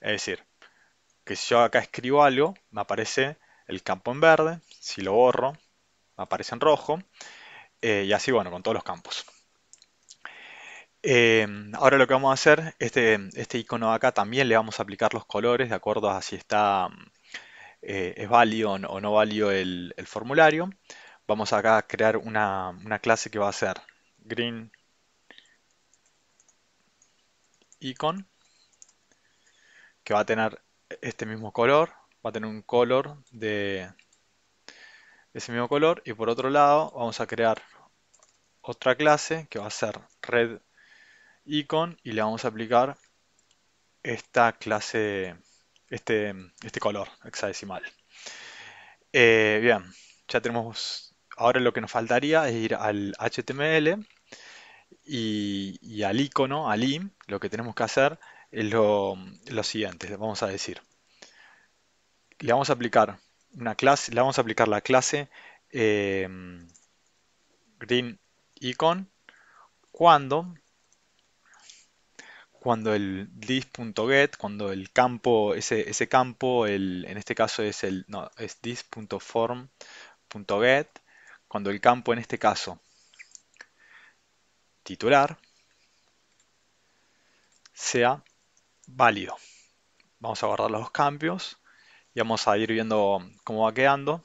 Es decir, si yo acá escribo algo, me aparece el campo en verde, si lo borro, me aparece en rojo, eh, y así, bueno, con todos los campos. Eh, ahora lo que vamos a hacer, este, este icono acá también le vamos a aplicar los colores de acuerdo a si está, eh, es válido o no válido el, formulario. Vamos acá a crear una, una clase que va a ser green icon, que va a tener este mismo color, va a tener un color de, ese mismo color y por otro lado vamos a crear otra clase que va a ser red icon y le vamos a aplicar esta clase, este, este color hexadecimal. Eh, bien, ya tenemos, ahora lo que nos faltaría es ir al HTML y, al icono, al IM, lo que tenemos que hacer es lo, siguiente, vamos a decir. Le vamos a aplicar una clase, le vamos a aplicar la clase em, green icon cuando cuando el this.get, cuando el campo, ese, ese campo, el, en este caso es el, no, es this.form.get, cuando el campo en este caso titular sea válido. Vamos a guardar los cambios y vamos a ir viendo cómo va quedando.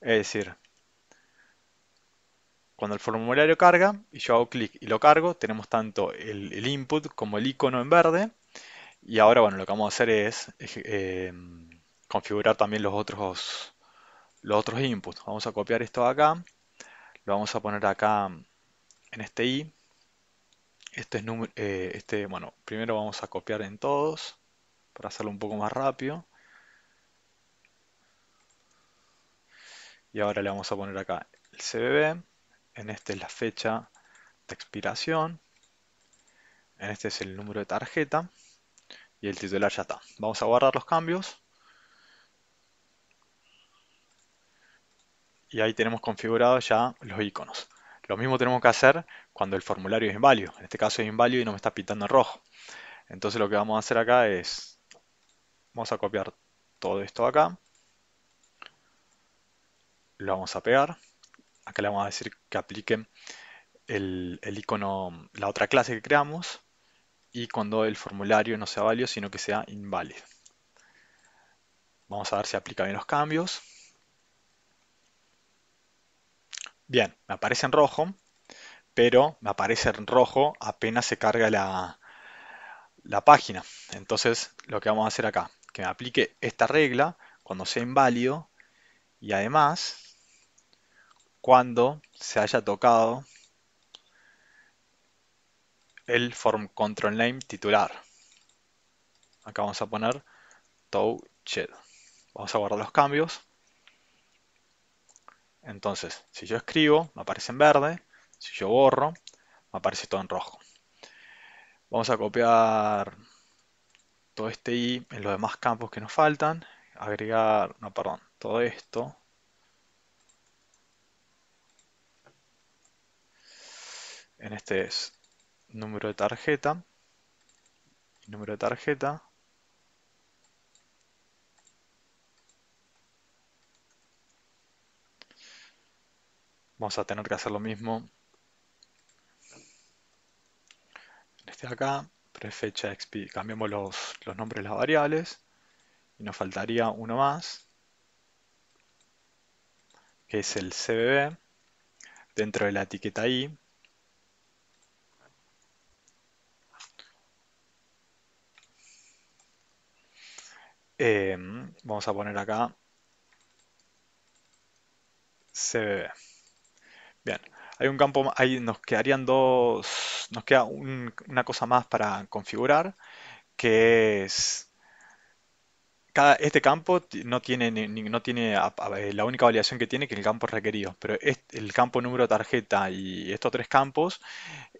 Es decir, cuando el formulario carga y yo hago clic y lo cargo, tenemos tanto el, input como el icono en verde. Y ahora, bueno, lo que vamos a hacer es eh, configurar también los otros, los otros inputs. Vamos a copiar esto acá, lo vamos a poner acá en este i este es número, eh, este, bueno, primero vamos a copiar en todos para hacerlo un poco más rápido. Y ahora le vamos a poner acá el CBB. En este es la fecha de expiración. En este es el número de tarjeta. Y el titular ya está. Vamos a guardar los cambios. Y ahí tenemos configurados ya los iconos. Lo mismo tenemos que hacer cuando el formulario es inválido. En este caso es inválido y no me está pintando en rojo. Entonces lo que vamos a hacer acá es, vamos a copiar todo esto acá. Lo vamos a pegar. Acá le vamos a decir que apliquen el, el icono, la otra clase que creamos. Y cuando el formulario no sea válido, sino que sea inválido. Vamos a ver si aplica bien los cambios. Bien, me aparece en rojo, pero me aparece en rojo apenas se carga la, página. Entonces, lo que vamos a hacer acá, que me aplique esta regla cuando sea inválido y además cuando se haya tocado el form control name titular. Acá vamos a poner touched. Vamos a guardar los cambios. Entonces, si yo escribo, me aparece en verde. Si yo borro, me aparece todo en rojo. Vamos a copiar todo este i en los demás campos que nos faltan. Agregar, no, perdón, todo esto. En este es número de tarjeta. Número de tarjeta. Vamos a tener que hacer lo mismo. Este de acá, prefecha exp, cambiamos los, nombres de las variables. Y nos faltaría uno más, que es el CBB, dentro de la etiqueta I. Em, vamos a poner acá CBB. Bien. Hay un campo, ahí nos quedarían dos, nos queda una cosa más para configurar, que es cada, este campo no tiene, no tiene eh, la única validación que tiene que el campo requerido, pero el campo número tarjeta y estos tres campos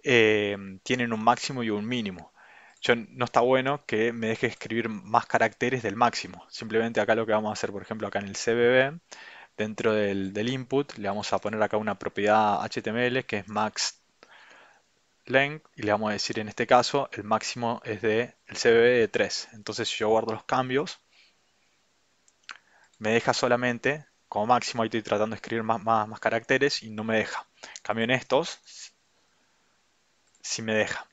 eh, tienen un máximo y un mínimo. Yo, no está bueno que me deje escribir más caracteres del máximo. Simplemente acá lo que vamos a hacer, por ejemplo, acá en el CBB, dentro del, input le vamos a poner acá una propiedad HTML que es max length y le vamos a decir en este caso el máximo es de el CBB de 3. Entonces si yo guardo los cambios me deja solamente como máximo, ahí estoy tratando de escribir más, caracteres y no me deja. Cambio en estos, si me deja.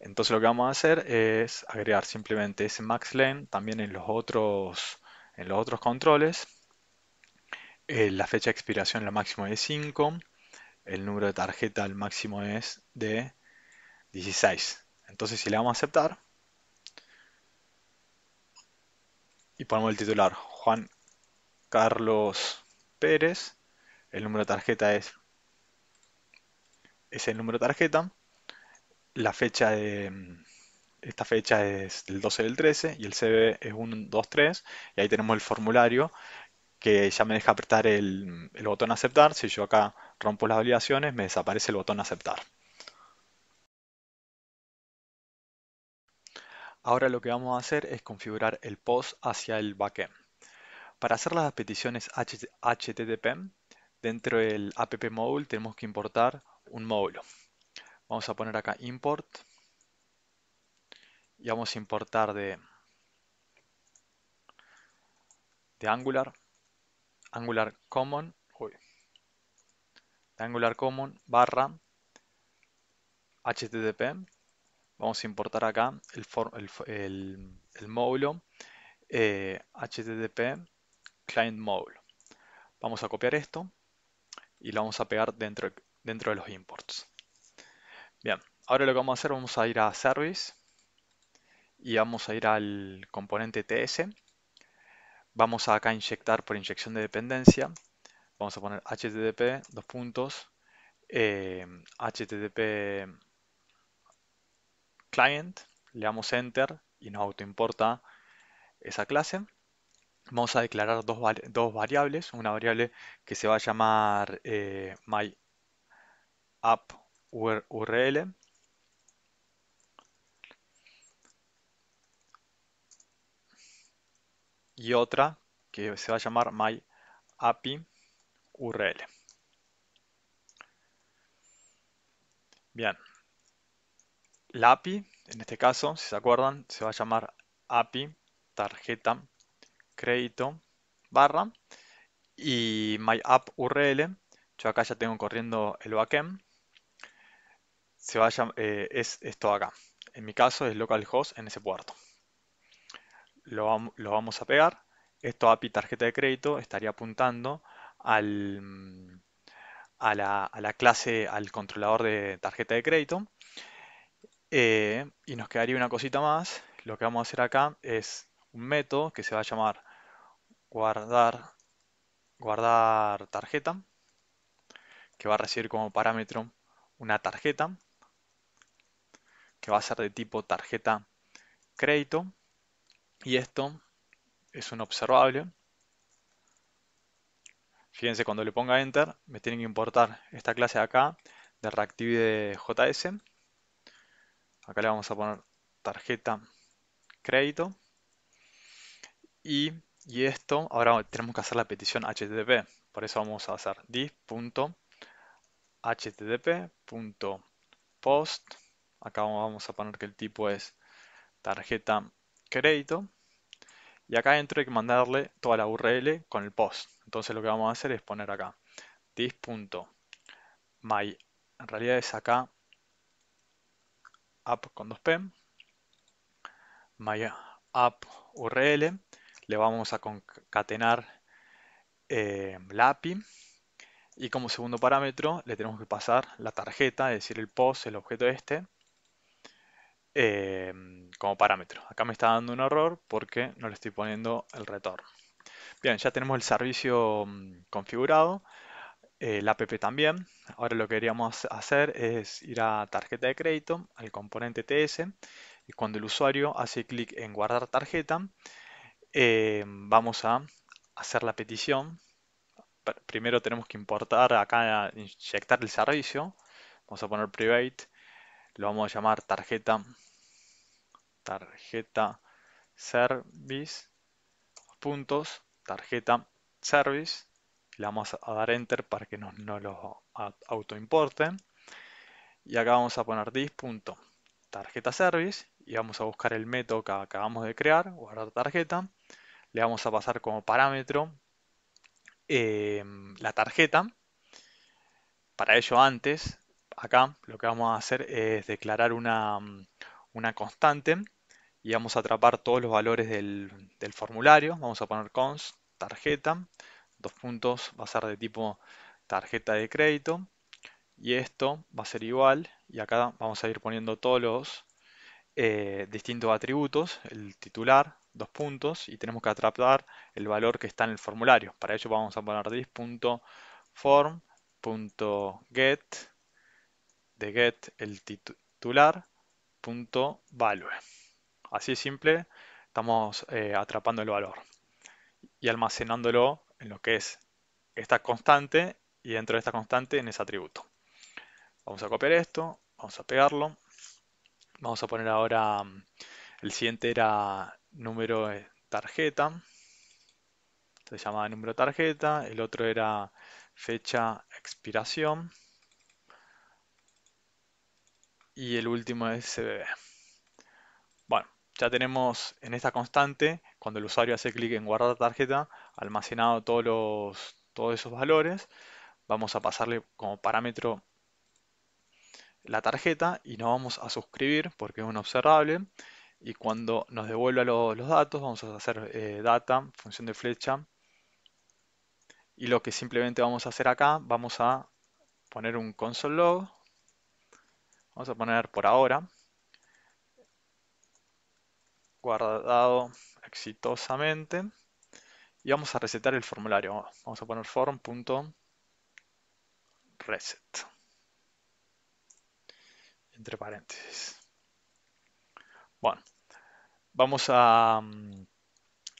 Entonces lo que vamos a hacer es agregar simplemente ese max length también en los otros, en los otros controles eh, la fecha de expiración lo máximo es 5, el número de tarjeta al máximo es de 16. Entonces si le vamos a aceptar y ponemos el titular Juan Carlos Pérez, el número de tarjeta es, es el número de tarjeta, la fecha de esta fecha es del 12 del 13 y el CB es 123 y ahí tenemos el formulario que ya me deja apretar el, botón aceptar. Si yo acá rompo las obligaciones, me desaparece el botón aceptar. Ahora lo que vamos a hacer es configurar el POST hacia el backend. Para hacer las peticiones HTTP, dentro del app module tenemos que importar un módulo. Vamos a poner acá import y vamos a importar de, de Angular angular common, angular common barra http. Vamos a importar acá el, el, módulo http eh, client módulo. Vamos a copiar esto y lo vamos a pegar dentro, dentro de los imports. Bien, ahora lo que vamos a hacer, vamos a ir a service y vamos a ir al componente ts vamos a acá inyectar por inyección de dependencia. Vamos a poner http, dos puntos, http eh, client, le damos enter y nos autoimporta esa clase. Vamos a declarar dos, dos variables, una variable que se va a llamar eh, myAppURL y otra que se va a llamar my API URL. Bien. La API, en este caso, si se acuerdan, se va a llamar API tarjeta crédito barra y my app URL. Yo acá ya tengo corriendo el backend. Se va eh, es esto acá. En mi caso es localhost en ese puerto lo, vamos a pegar. Esto API tarjeta de crédito estaría apuntando al, a, la, a, la, clase, al controlador de tarjeta de crédito. Eh, y nos quedaría una cosita más. Lo que vamos a hacer acá es un método que se va a llamar guardar, guardar tarjeta, que va a recibir como parámetro una tarjeta, que va a ser de tipo tarjeta crédito. Y esto es un observable. Fíjense, cuando le ponga Enter, me tienen que importar esta clase de acá, de Reactive JS. Acá le vamos a poner tarjeta crédito. Y, esto, ahora tenemos que hacer la petición HTTP. Por eso vamos a hacer post Acá vamos a poner que el tipo es tarjeta y acá dentro hay que mandarle toda la URL con el post. Entonces lo que vamos a hacer es poner acá this.my. En realidad es acá app con 2p. My app URL. Le vamos a concatenar eh, la API. Y como segundo parámetro le tenemos que pasar la tarjeta, es decir, el post, el objeto este. Em, como parámetro. Acá me está dando un error porque no le estoy poniendo el retorno. Bien, ya tenemos el servicio mm, configurado, el eh, app también. Ahora lo que queríamos hacer es ir a tarjeta de crédito, al componente TS, y cuando el usuario hace clic en guardar tarjeta, em, vamos a hacer la petición. Primero tenemos que importar acá, inyectar el servicio. Vamos a poner private lo vamos a llamar tarjeta tarjeta service puntos tarjeta service le vamos a dar enter para que no, no lo autoimporten y acá vamos a poner dis tarjeta service y vamos a buscar el método que acabamos de crear guardar tarjeta le vamos a pasar como parámetro eh, la tarjeta para ello antes acá lo que vamos a hacer es declarar mm, una, constante y vamos a atrapar todos los valores del, formulario. Vamos a poner const tarjeta, dos puntos va a ser de tipo tarjeta de crédito y esto va a ser igual y acá vamos a ir poniendo todos los eh, distintos atributos, el titular, dos puntos y tenemos que atrapar el valor que está en el formulario. Para ello vamos a poner this.form.get de get el titular punto value. Así simple, estamos eh, atrapando el valor y almacenándolo en lo que es esta constante y dentro de esta constante en ese atributo. Vamos a copiar esto, vamos a pegarlo. Vamos a poner ahora, mm, el siguiente era número tarjeta. Se llama número tarjeta. El otro era fecha expiración y el último es CBB. Bueno, ya tenemos en esta constante, cuando el usuario hace clic en guardar tarjeta, almacenado todos, los, todos esos valores. Vamos a pasarle como parámetro la tarjeta y nos vamos a suscribir porque es un observable. Y cuando nos devuelva los datos, vamos a hacer eh, data, función de flecha. Y lo que simplemente vamos a hacer acá, vamos a poner un console log Vamos a poner por ahora guardado exitosamente y vamos a resetar el formulario. Vamos a poner form.reset entre paréntesis. Bueno, vamos a mm,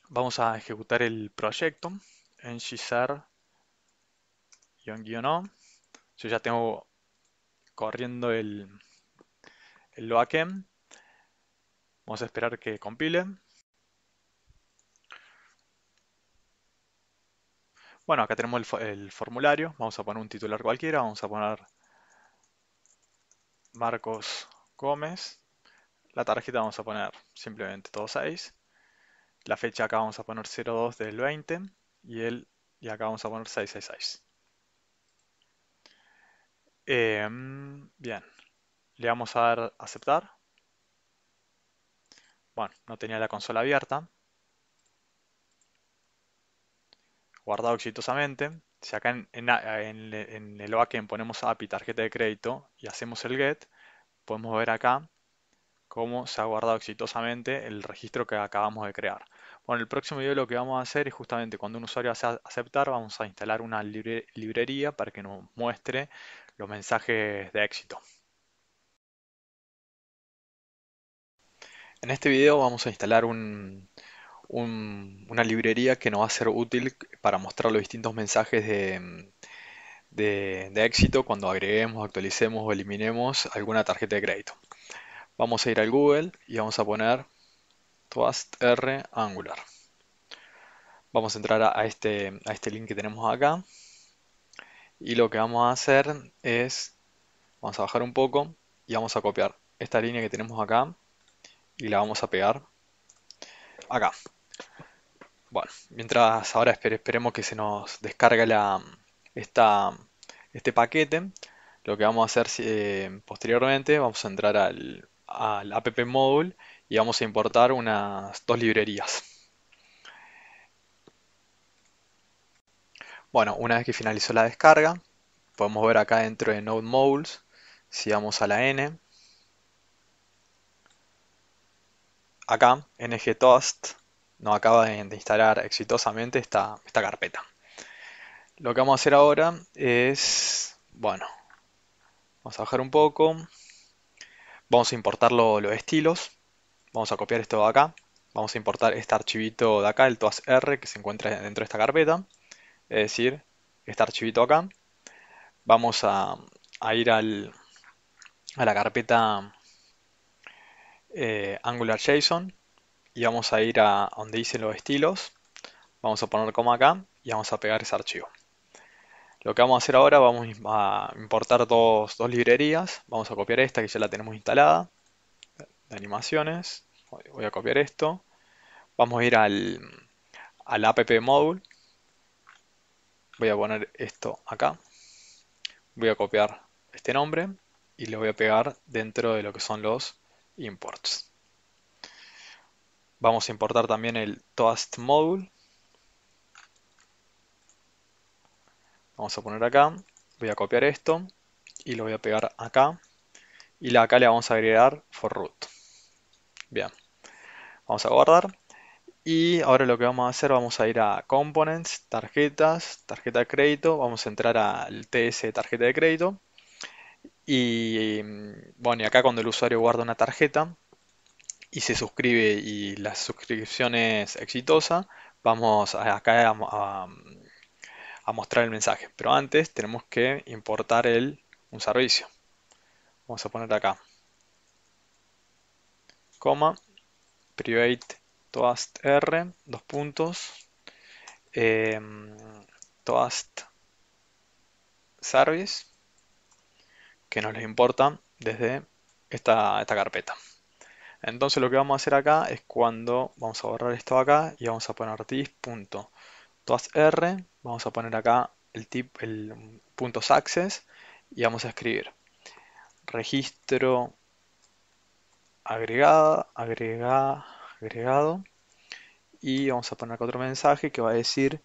vamos a ejecutar el proyecto en guión o Yo ya tengo corriendo el lo aquem. Vamos a esperar que compile. Bueno, acá tenemos el, formulario. Vamos a poner un titular cualquiera. Vamos a poner Marcos Gómez. La tarjeta vamos a poner simplemente todo 6. La fecha acá vamos a poner 02 del 20 y, el, y acá vamos a poner 666. Em, bien. Le vamos a dar aceptar. Bueno, no tenía la consola abierta. Guardado exitosamente. Si acá en, el backend ponemos API, tarjeta de crédito, y hacemos el get, podemos ver acá cómo se ha guardado exitosamente el registro que acabamos de crear. Bueno, el próximo video lo que vamos a hacer es justamente cuando un usuario hace aceptar, vamos a instalar una librería para que nos muestre los mensajes de éxito. En este video vamos a instalar una librería que nos va a ser útil para mostrar los distintos mensajes de, éxito cuando agreguemos, actualicemos o eliminemos alguna tarjeta de crédito. Vamos a ir al Google y vamos a poner Twast R Angular. Vamos a entrar a, este, a este link que tenemos acá. Y lo que vamos a hacer es, vamos a bajar un poco y vamos a copiar esta línea que tenemos acá y la vamos a pegar acá. Bueno, mientras ahora esperemos que se nos descargue la, esta, este paquete, lo que vamos a hacer eh, posteriormente, vamos a entrar al, al app module y vamos a importar unas dos librerías. Bueno, una vez que finalizó la descarga, podemos ver acá dentro de Node Modules, si vamos a la N, acá ng-toast nos acaba de, instalar exitosamente esta, esta, carpeta. Lo que vamos a hacer ahora es, bueno, vamos a bajar un poco, vamos a importar los estilos, vamos a copiar esto de acá, vamos a importar este archivito de acá, el toast-r, que se encuentra dentro de esta carpeta, es decir, este archivito acá, vamos a, a ir al, a la carpeta eh, Angular JSON y vamos a ir a donde dicen los estilos. Vamos a poner como acá y vamos a pegar ese archivo. Lo que vamos a hacer ahora, vamos a importar dos, dos librerías. Vamos a copiar esta que ya la tenemos instalada. De animaciones. Voy a copiar esto. Vamos a ir al, al app module. Voy a poner esto acá. Voy a copiar este nombre y lo voy a pegar dentro de lo que son los imports. Vamos a importar también el toast module. Vamos a poner acá, voy a copiar esto y lo voy a pegar acá. Y acá le vamos a agregar for root. Bien, vamos a guardar. Y ahora lo que vamos a hacer, vamos a ir a Components, Tarjetas, Tarjeta de Crédito. Vamos a entrar al TS Tarjeta de Crédito. Y mm, bueno, y acá cuando el usuario guarda una tarjeta y se suscribe y la suscripción es exitosa, vamos acá a, mostrar el mensaje. Pero antes tenemos que importar el, un servicio. Vamos a poner acá, coma, private toast r, dos puntos, em, toast service que nos les importa desde esta, carpeta. Entonces lo que vamos a hacer acá es cuando vamos a borrar esto acá y vamos a poner r. vamos a poner acá el tip, el access y vamos a escribir registro agregado, agregado y vamos a poner otro mensaje que va a decir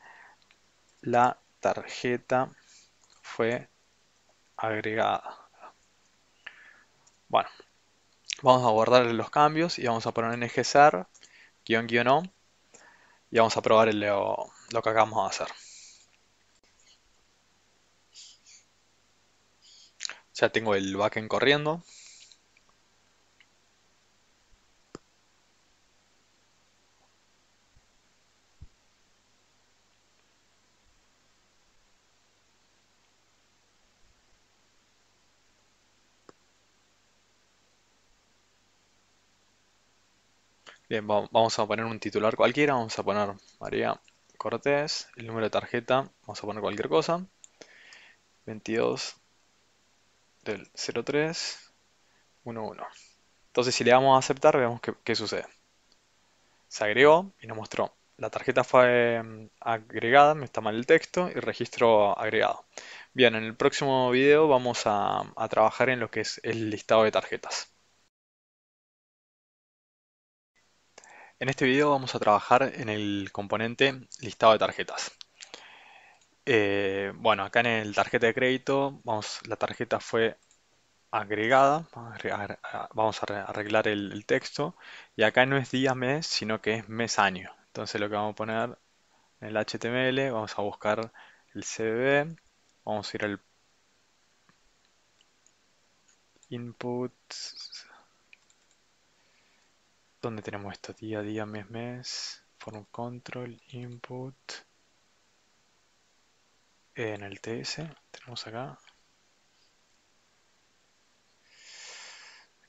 la tarjeta fue agregada. Bueno, vamos a guardar los cambios y vamos a poner en ejecer, guión guión y vamos a probar lo, lo que acabamos de hacer. Ya tengo el backend corriendo. vamos a poner un titular cualquiera, vamos a poner María Cortés, el número de tarjeta, vamos a poner cualquier cosa, 22 del 03 11. Entonces si le damos a aceptar, veamos qué, sucede. Se agregó y nos mostró. La tarjeta fue mm, agregada, me está mal el texto, y registro agregado. Bien, en el próximo video vamos a trabajar en lo que es el listado de tarjetas. En este video vamos a trabajar en el componente listado de tarjetas. Eh, bueno, acá en el tarjeta de crédito, vamos, la tarjeta fue agregada, vamos a arreglar el, texto, y acá no es día mes, sino que es mes año. Entonces lo que vamos a poner en el HTML, vamos a buscar el CBB, vamos a ir al input donde tenemos esto día a día, mes, mes, form control, input. En el TS tenemos acá.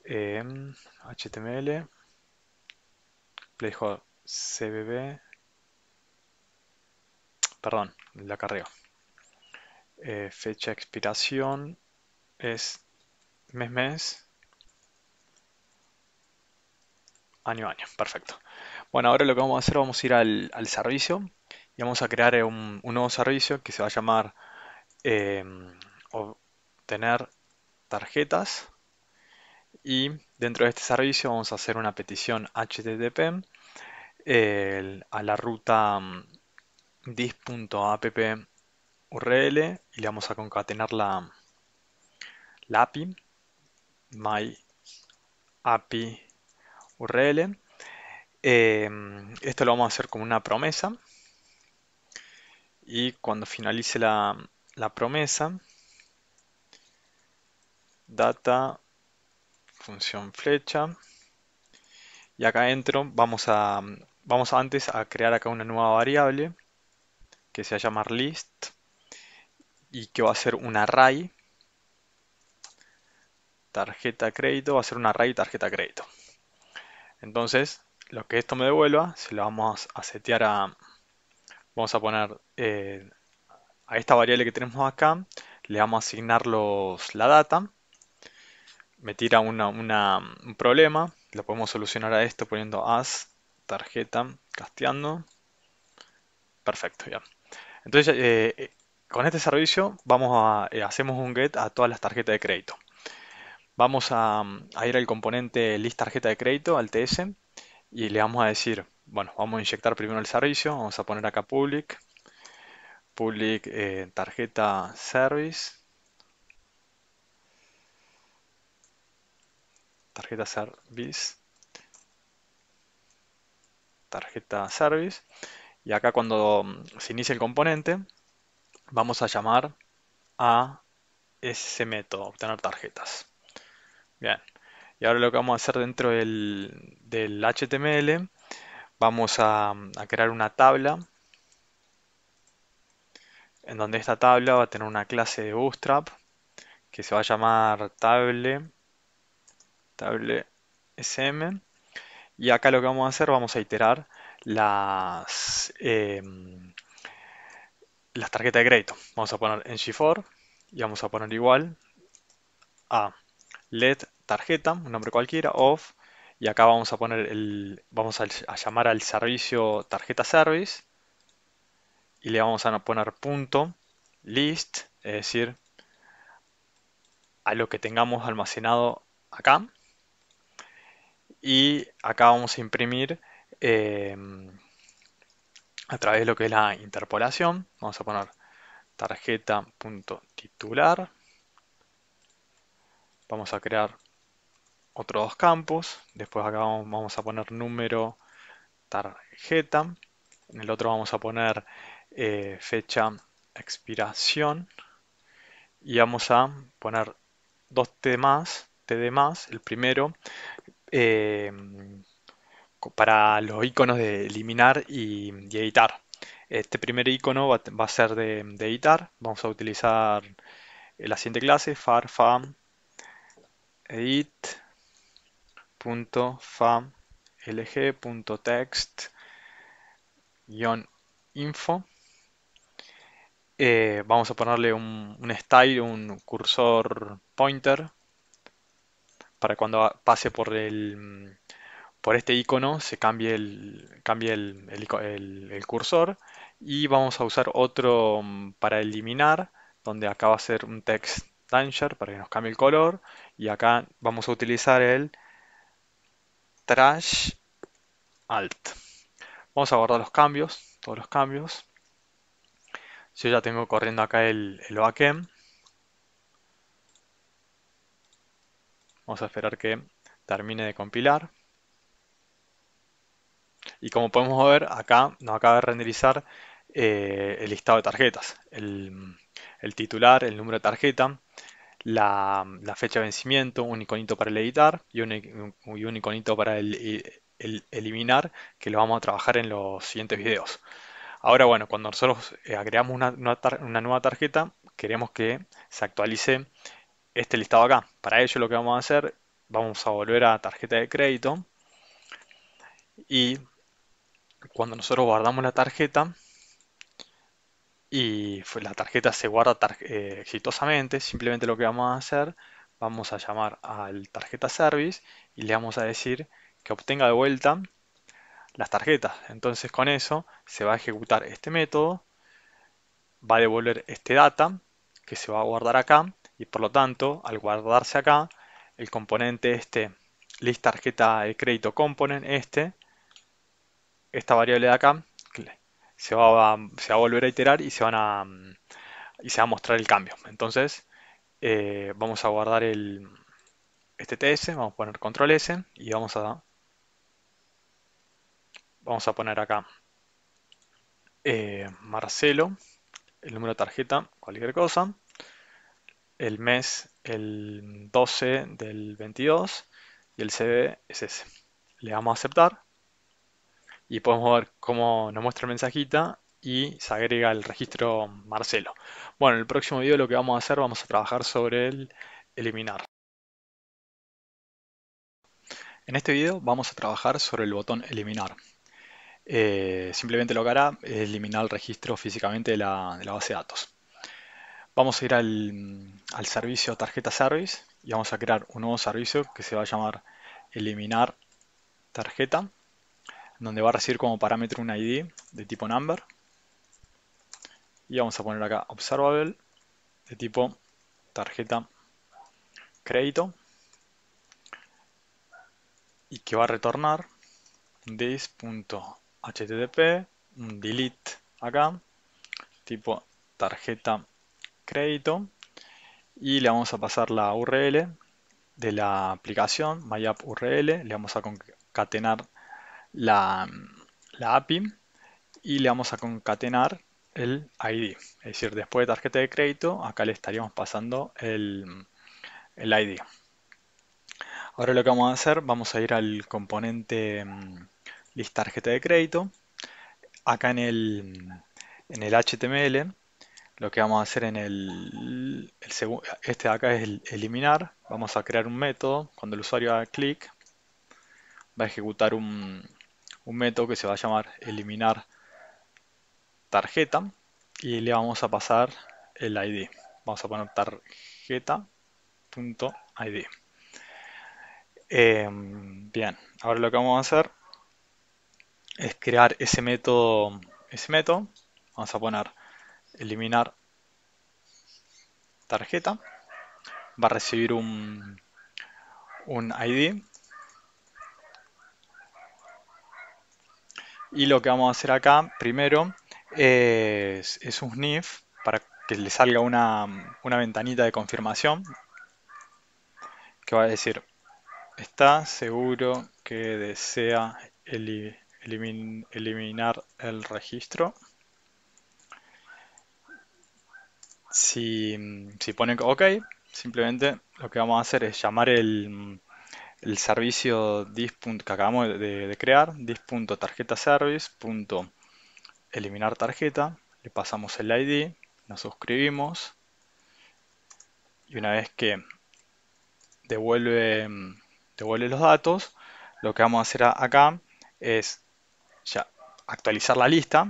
Eh, HTML, playhold CBB, perdón, la carreo. Eh, fecha expiración es mes mes Año a año, perfecto. Bueno, ahora lo que vamos a hacer, vamos a ir al, servicio y vamos a crear eh, un, nuevo servicio que se va a llamar em, obtener tarjetas y dentro de este servicio vamos a hacer una petición HTTP a la ruta mm, dis.app URL y le vamos a concatenar la, la API my API URL. Em, esto lo vamos a hacer como una promesa. Y cuando finalice la, promesa, data, función flecha. Y acá dentro vamos a, vamos antes a crear acá una nueva variable que se va a llamar list y que va a ser un array tarjeta crédito, va a ser un array tarjeta crédito. Entonces, lo que esto me devuelva, se lo vamos a setear a... Vamos a poner eh, a esta variable que tenemos acá, le vamos a asignar los, la data. Me tira una, un problema, lo podemos solucionar a esto poniendo as, tarjeta, casteando. Perfecto, ya. Entonces, eh, eh, con este servicio vamos a, hacemos un get a todas las tarjetas de crédito. Vamos a, ir al componente list tarjeta de crédito, al TS, y le vamos a decir, bueno, vamos a inyectar primero el servicio, vamos a poner acá public, public eh, tarjeta service, tarjeta service, tarjeta service, y acá cuando mm, se inicia el componente, vamos a llamar a ese método, obtener tarjetas. Bien. Y ahora lo que vamos a hacer dentro del, HTML, vamos a, crear una tabla en donde esta tabla va a tener una clase de Bootstrap que se va a llamar table, table sm y acá lo que vamos a hacer vamos a iterar las em, las tarjetas de crédito vamos a poner en 4 y vamos a poner igual a let tarjeta, un nombre cualquiera, off y acá vamos a poner el, vamos a, llamar al servicio tarjeta service, y le vamos a poner punto list, es decir, a lo que tengamos almacenado acá. Y acá vamos a imprimir em, a través de lo que es la interpolación. Vamos a poner tarjeta.titular vamos a crear otros dos campos. Después acá vamos a poner número tarjeta. En el otro vamos a poner eh, fecha expiración. Y vamos a poner dos temas. de más. El primero eh, para los iconos de eliminar y, editar. Este primer icono va, a ser de, de, editar. Vamos a utilizar eh, la siguiente clase, far, fam, editfamlgtext info eh, vamos a ponerle un, style, un cursor pointer para cuando pase por el por este icono se cambie el cambie el, el cursor y vamos a usar otro mm, para eliminar donde acá va a ser un text Tanger para que nos cambie el color. Y acá vamos a utilizar el Trash Alt. Vamos a guardar los cambios, todos los cambios. Yo ya tengo corriendo acá el, el backend. Vamos a esperar que termine de compilar. Y como podemos ver, acá nos acaba de renderizar eh, el listado de tarjetas. El, el titular, el número de tarjeta, la, fecha de vencimiento, un iconito para el editar y un, iconito para el, eliminar que lo vamos a trabajar en los siguientes videos. Ahora bueno, cuando nosotros eh, agregamos una, una nueva tarjeta, queremos que se actualice este listado acá. Para ello lo que vamos a hacer, vamos a volver a tarjeta de crédito y cuando nosotros guardamos la tarjeta, y la tarjeta se guarda eh, exitosamente. Simplemente lo que vamos a hacer, vamos a llamar al tarjeta service y le vamos a decir que obtenga de vuelta las tarjetas. Entonces con eso se va a ejecutar este método, va a devolver este data que se va a guardar acá y por lo tanto al guardarse acá el componente este list tarjeta de crédito component este esta variable de acá se va, a, volver a iterar y se, van a, y se va a mostrar el cambio. Entonces, eh, vamos a guardar el, este TS, vamos a poner control S y vamos a, vamos a poner acá eh, Marcelo, el número de tarjeta, cualquier cosa, el mes, el 12 del 22 y el CD es ese. Le damos a aceptar y podemos ver cómo nos muestra el mensajita y se agrega el registro Marcelo. Bueno, en el próximo video lo que vamos a hacer, vamos a trabajar sobre el eliminar. En este video vamos a trabajar sobre el botón eliminar. Eh, simplemente lo que hará es eliminar el registro físicamente de la, base de datos. Vamos a ir al, al, servicio tarjeta service y vamos a crear un nuevo servicio que se va a llamar eliminar tarjeta donde va a recibir como parámetro un ID de tipo number. Y vamos a poner acá observable de tipo tarjeta crédito. Y que va a retornar this.http, un delete acá, tipo tarjeta crédito. Y le vamos a pasar la URL de la aplicación, MyApp URL. Le vamos a concatenar la, la API y le vamos a concatenar el ID. Es decir, después de tarjeta de crédito, acá le estaríamos pasando el, ID. Ahora lo que vamos a hacer, vamos a ir al componente mm, list tarjeta de crédito. Acá en el, en el HTML, lo que vamos a hacer en el, este de acá es eliminar. Vamos a crear un método. Cuando el usuario haga clic, va a ejecutar un, un método que se va a llamar eliminar tarjeta y le vamos a pasar el ID. Vamos a poner tarjeta.id. Em, bien, ahora lo que vamos a hacer es crear ese método. Ese método. Vamos a poner eliminar tarjeta. Va a recibir un, un ID Y lo que vamos a hacer acá primero es, un sniff para que le salga una, ventanita de confirmación que va a decir está seguro que desea eliminar el registro. Si, si pone OK, simplemente lo que vamos a hacer es llamar el, el servicio dis. que acabamos de, de crear, service. Eliminar tarjeta, le pasamos el ID, nos suscribimos y una vez que devuelve, los datos, lo que vamos a hacer acá es ya actualizar la lista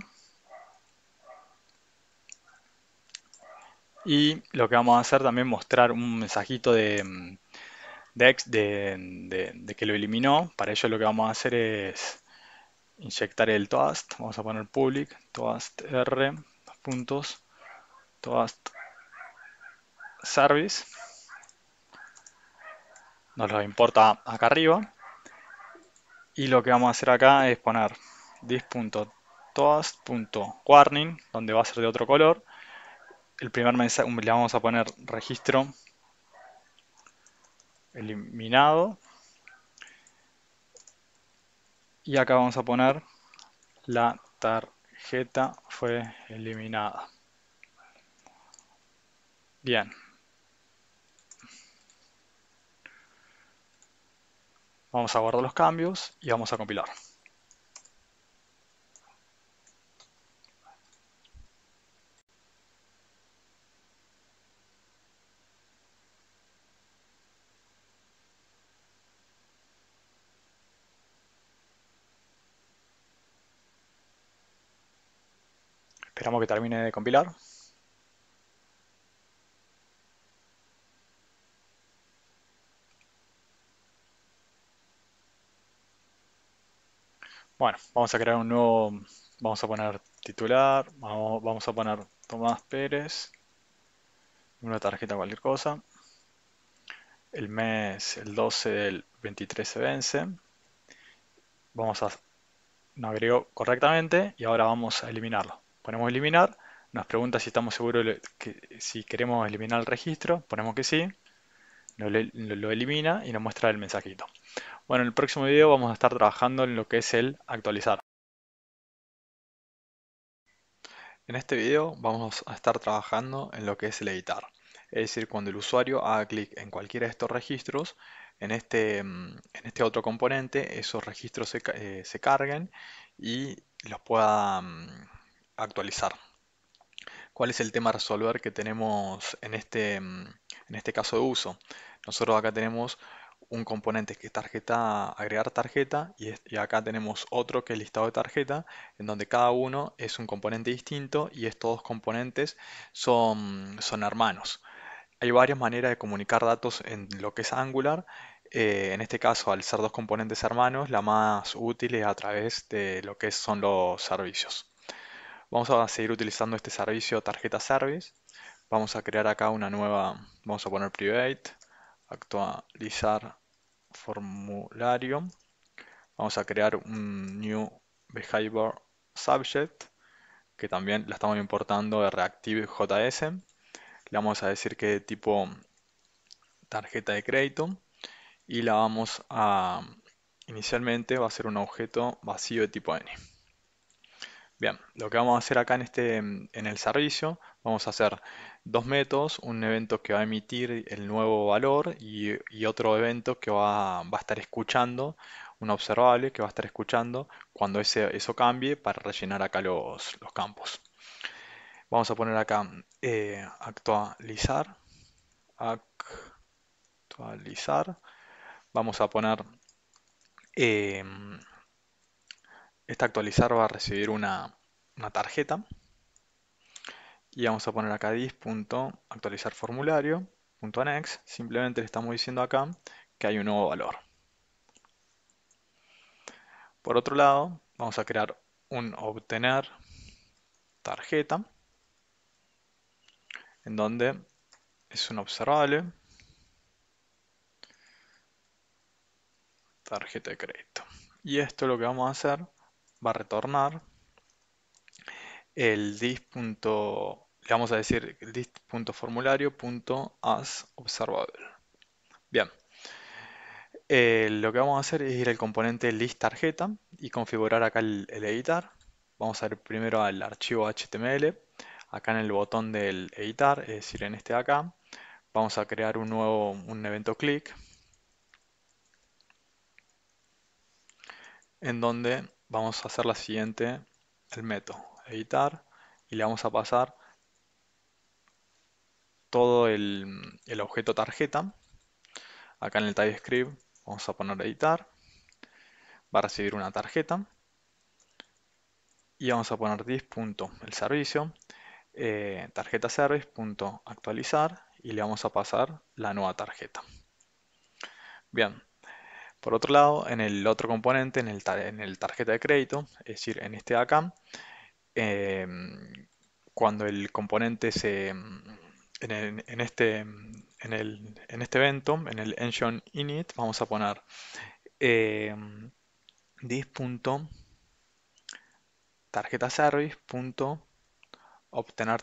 y lo que vamos a hacer también mostrar un mensajito de de, de, que lo eliminó. Para ello lo que vamos a hacer es inyectar el toast. Vamos a poner public toast r puntos toast service. Nos lo importa acá arriba. Y lo que vamos a hacer acá es poner this.toast.warning, donde va a ser de otro color. El primer mensaje le vamos a poner registro eliminado. Y acá vamos a poner la tarjeta fue eliminada. Bien. Vamos a guardar los cambios y vamos a compilar. Esperamos que termine de compilar. Bueno, vamos a crear un nuevo, vamos a poner titular, vamos, a poner Tomás Pérez, una tarjeta cualquier cosa. El mes, el 12 del 23 se vence. Vamos a, no agregó correctamente y ahora vamos a eliminarlo ponemos eliminar, nos pregunta si estamos seguros que, si queremos eliminar el registro, ponemos que sí, lo, elimina y nos muestra el mensajito. Bueno, en el próximo video vamos a estar trabajando en lo que es el actualizar. En este video vamos a estar trabajando en lo que es el editar. Es decir, cuando el usuario haga clic en cualquiera de estos registros, en este, mm, en este otro componente esos registros se, eh, se carguen y los pueda mm, actualizar. ¿Cuál es el tema resolver que tenemos este, mm, en este, caso de uso? Nosotros acá tenemos un componente que es tarjeta, agregar tarjeta, y, acá tenemos otro que es listado de tarjeta, en donde cada uno es un componente distinto y estos dos componentes son, son hermanos. Hay varias maneras de comunicar datos en lo que es Angular. Eh, en este caso, al ser dos componentes hermanos, la más útil es a través de lo que son los servicios. Vamos a seguir utilizando este servicio tarjeta service. Vamos a crear acá una nueva, vamos a poner private, actualizar formulario. Vamos a crear un new behavior subject que también la estamos importando de Reactive.js. Le vamos a decir que tipo tarjeta de crédito y la vamos a inicialmente va a ser un objeto vacío de tipo n. Bien, lo que vamos a hacer acá en este, en el servicio, vamos a hacer dos métodos, un evento que va a emitir el nuevo valor y, otro evento que va, a estar escuchando, un observable que va a estar escuchando cuando ese, eso cambie para rellenar acá los, los campos. Vamos a poner acá eh, actualizar, actualizar, vamos a poner... Eh, esta actualizar va a recibir una, tarjeta. Y vamos a poner acá dis.actualizarformulario.anex. simplemente le estamos diciendo acá que hay un nuevo valor. Por otro lado, vamos a crear un obtener tarjeta, en donde es un observable tarjeta de crédito. Y esto lo que vamos a hacer va a retornar el list le vamos a decir list.formulario.asObservable. Bien. Eh, lo que vamos a hacer es ir al componente list tarjeta y configurar acá el, editar. Vamos a ir primero al archivo HTML, acá en el botón del editar, es decir, en este de acá. Vamos a crear un nuevo un evento click en donde vamos a hacer la siguiente, el método, editar, y le vamos a pasar todo el, objeto tarjeta. Acá en el TypeScript vamos a poner editar, va a recibir una tarjeta, y vamos a poner this.elServicio, servicio, eh, tarjeta y le vamos a pasar la nueva tarjeta. Bien, por otro lado, en el otro componente, en el, tarjeta de crédito, es decir, en este de acá, em, cuando el componente se... Em, en, este, en, este evento, en el engine init, vamos a poner eh,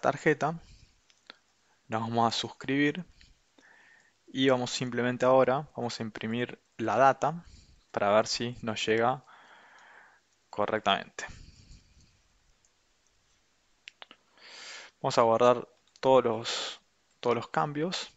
tarjeta. Nos vamos a suscribir y vamos simplemente ahora, vamos a imprimir la data para ver si nos llega correctamente. Vamos a guardar todos los, todos los cambios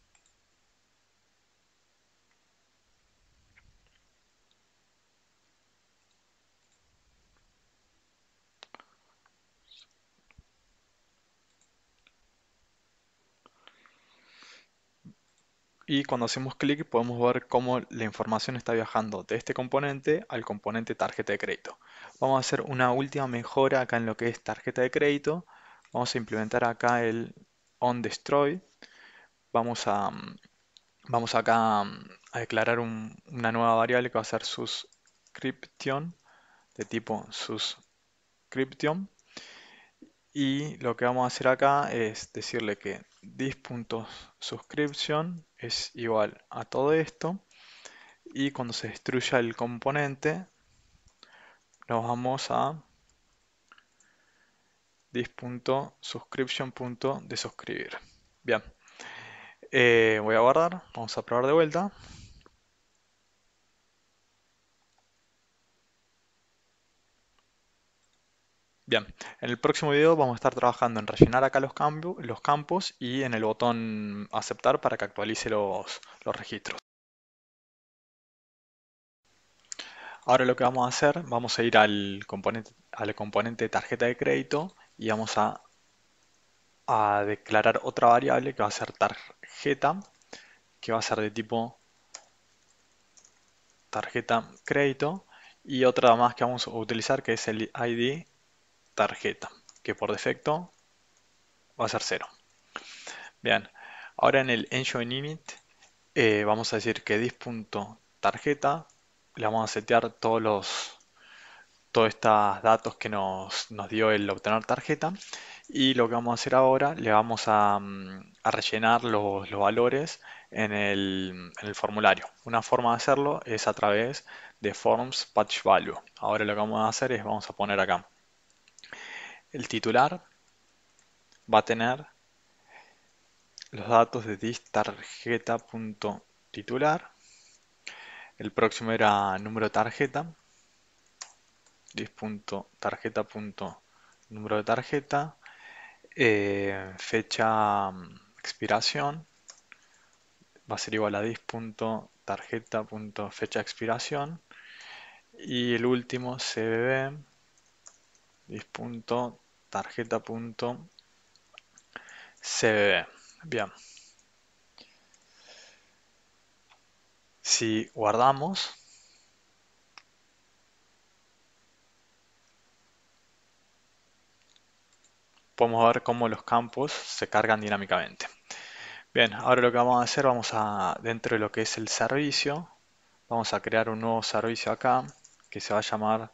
y cuando hacemos clic podemos ver cómo la información está viajando de este componente al componente tarjeta de crédito. Vamos a hacer una última mejora acá en lo que es tarjeta de crédito. Vamos a implementar acá el on destroy. Vamos a mm, vamos acá mm, a declarar una nueva variable que va a ser subscription de tipo subscription y lo que vamos a hacer acá es decirle que this.subscription es igual a todo esto y cuando se destruya el componente nos vamos a suscribir Bien, eh, voy a guardar, vamos a probar de vuelta. Bien, en el próximo video vamos a estar trabajando en rellenar acá los, los campos y en el botón aceptar para que actualice los, los registros. Ahora lo que vamos a hacer, vamos a ir al componente, al componente tarjeta de crédito y vamos a, a declarar otra variable que va a ser tarjeta, que va a ser de tipo tarjeta crédito y otra más que vamos a utilizar que es el ID tarjeta, que por defecto va a ser 0. Bien, ahora en el engine init eh, vamos a decir que dis.tarjeta le vamos a setear todos los todos estos datos que nos, dio el obtener tarjeta y lo que vamos a hacer ahora le vamos mm, a, rellenar los, los valores en el, en el, formulario. Una forma de hacerlo es a través de forms patch value. Ahora lo que vamos a hacer es vamos a poner acá el titular va a tener los datos de dis.tarjeta.titular. El próximo era número de tarjeta. número eh, de tarjeta. fecha mm, expiración va a ser igual a dis.tarjeta.fecha expiración. Y el último CBB dis tarjeta.cbb. Bien. Si guardamos, podemos ver cómo los campos se cargan dinámicamente. Bien, ahora lo que vamos a hacer, vamos a, dentro de lo que es el servicio, vamos a crear un nuevo servicio acá, que se va a llamar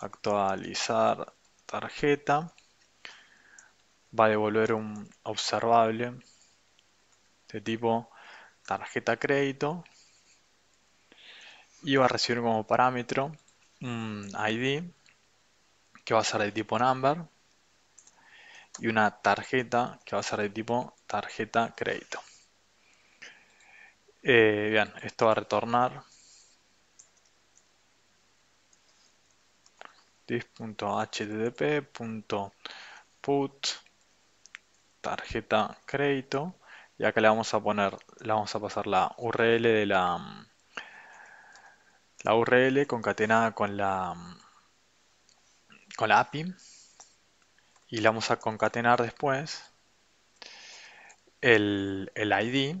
actualizar tarjeta va a devolver un observable de tipo tarjeta crédito y va a recibir como parámetro un ID que va a ser de tipo number y una tarjeta que va a ser de tipo tarjeta crédito. Eh, bien, esto va a retornar this.http.put tarjeta crédito y acá le vamos a poner, le vamos a pasar la URL de la, mm, la URL concatenada con la, mm, con la API y le vamos a concatenar después el, el ID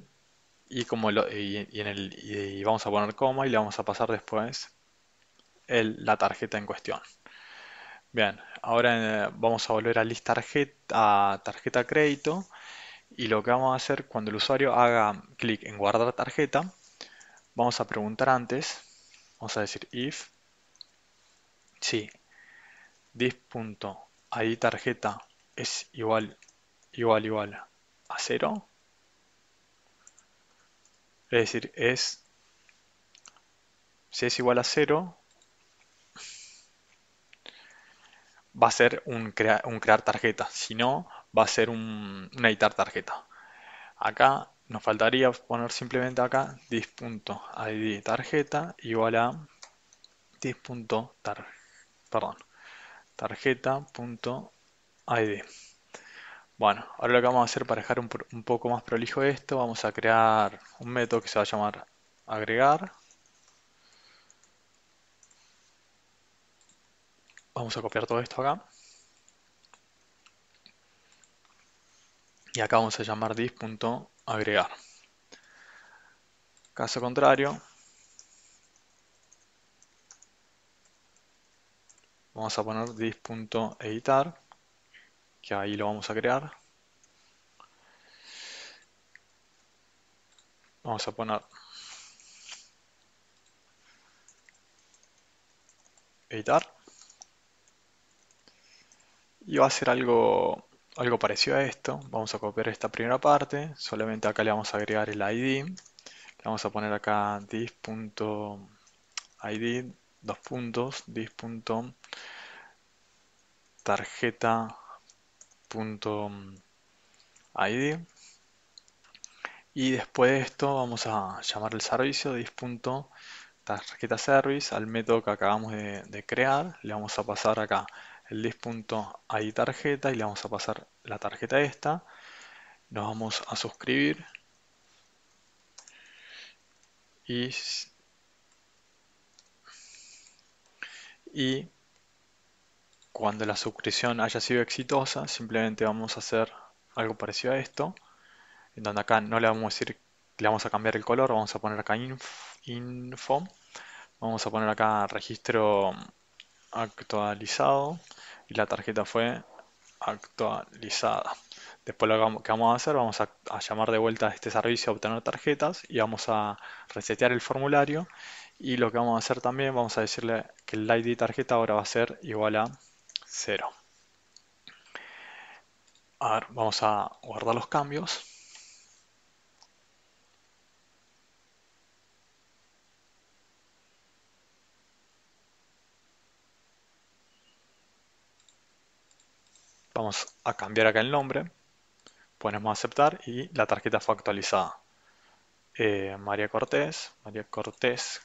y como lo, en el, y vamos a poner coma y le vamos a pasar después la tarjeta en cuestión. Bien, ahora eh, vamos a volver a list tarjeta a tarjeta crédito y lo que vamos a hacer cuando el usuario haga clic en guardar tarjeta, vamos a preguntar antes, vamos a decir if si this.id tarjeta es igual igual igual a cero, es decir, es si es igual a cero, va a ser un, un crear tarjeta, si no, va a ser un, editar tarjeta. Acá nos faltaría poner simplemente acá dis.id tarjeta igual a dis.tar perdón tarjeta.id bueno, ahora lo que vamos a hacer para dejar un, un poco más prolijo esto, vamos a crear un método que se va a llamar agregar Vamos a copiar todo esto acá. Y acá vamos a llamar dis.agregar. Caso contrario, vamos a poner dis.editar, que ahí lo vamos a crear. Vamos a poner editar y va a ser algo, algo parecido a esto. Vamos a copiar esta primera parte, solamente acá le vamos a agregar el ID. Le vamos a poner acá dis.id, dos puntos, dis.tarjeta.id. Y después de esto vamos a llamar el servicio dis.tarjeta service al método que acabamos de, de crear. Le vamos a pasar acá el hay tarjeta y le vamos a pasar la tarjeta esta. Nos vamos a suscribir. Y, y cuando la suscripción haya sido exitosa, simplemente vamos a hacer algo parecido a esto. En donde acá no le vamos a decir le vamos a cambiar el color, vamos a poner acá info, vamos a poner acá registro actualizado y la tarjeta fue actualizada. Después lo que vamos a hacer, vamos a, llamar de vuelta a este servicio a obtener tarjetas y vamos a resetear el formulario. Y lo que vamos a hacer también, vamos a decirle que el ID tarjeta ahora va a ser igual a 0. vamos a guardar los cambios. Vamos a cambiar acá el nombre. Ponemos aceptar y la tarjeta fue actualizada. Eh, María Cortés, María Cortés.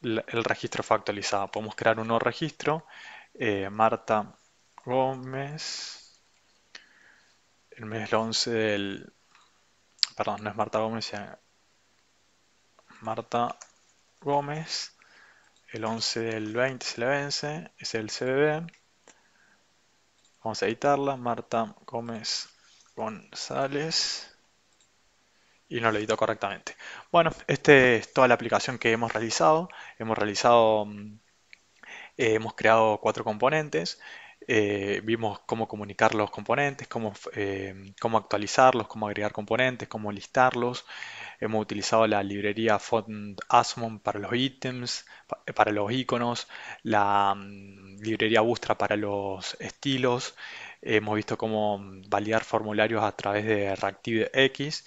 El registro fue actualizado. Podemos crear un nuevo registro. Eh, Marta Gómez. El mes 11 del... Perdón, no es Marta Gómez. Marta Gómez. El 11 del 20 se le vence. Es el CBB. Vamos a editarla. Marta Gómez González. Y no lo edito correctamente. Bueno, esta es toda la aplicación que hemos realizado. Hemos realizado, mm, eh, hemos creado cuatro componentes. Eh, vimos cómo comunicar los componentes, eh, cómo actualizarlos, cómo agregar componentes, cómo listarlos, hemos utilizado la librería Font Asmon para los ítems, para los iconos, la mm, librería Bustra para los estilos, hemos visto cómo mm, validar formularios a través de ReactiveX.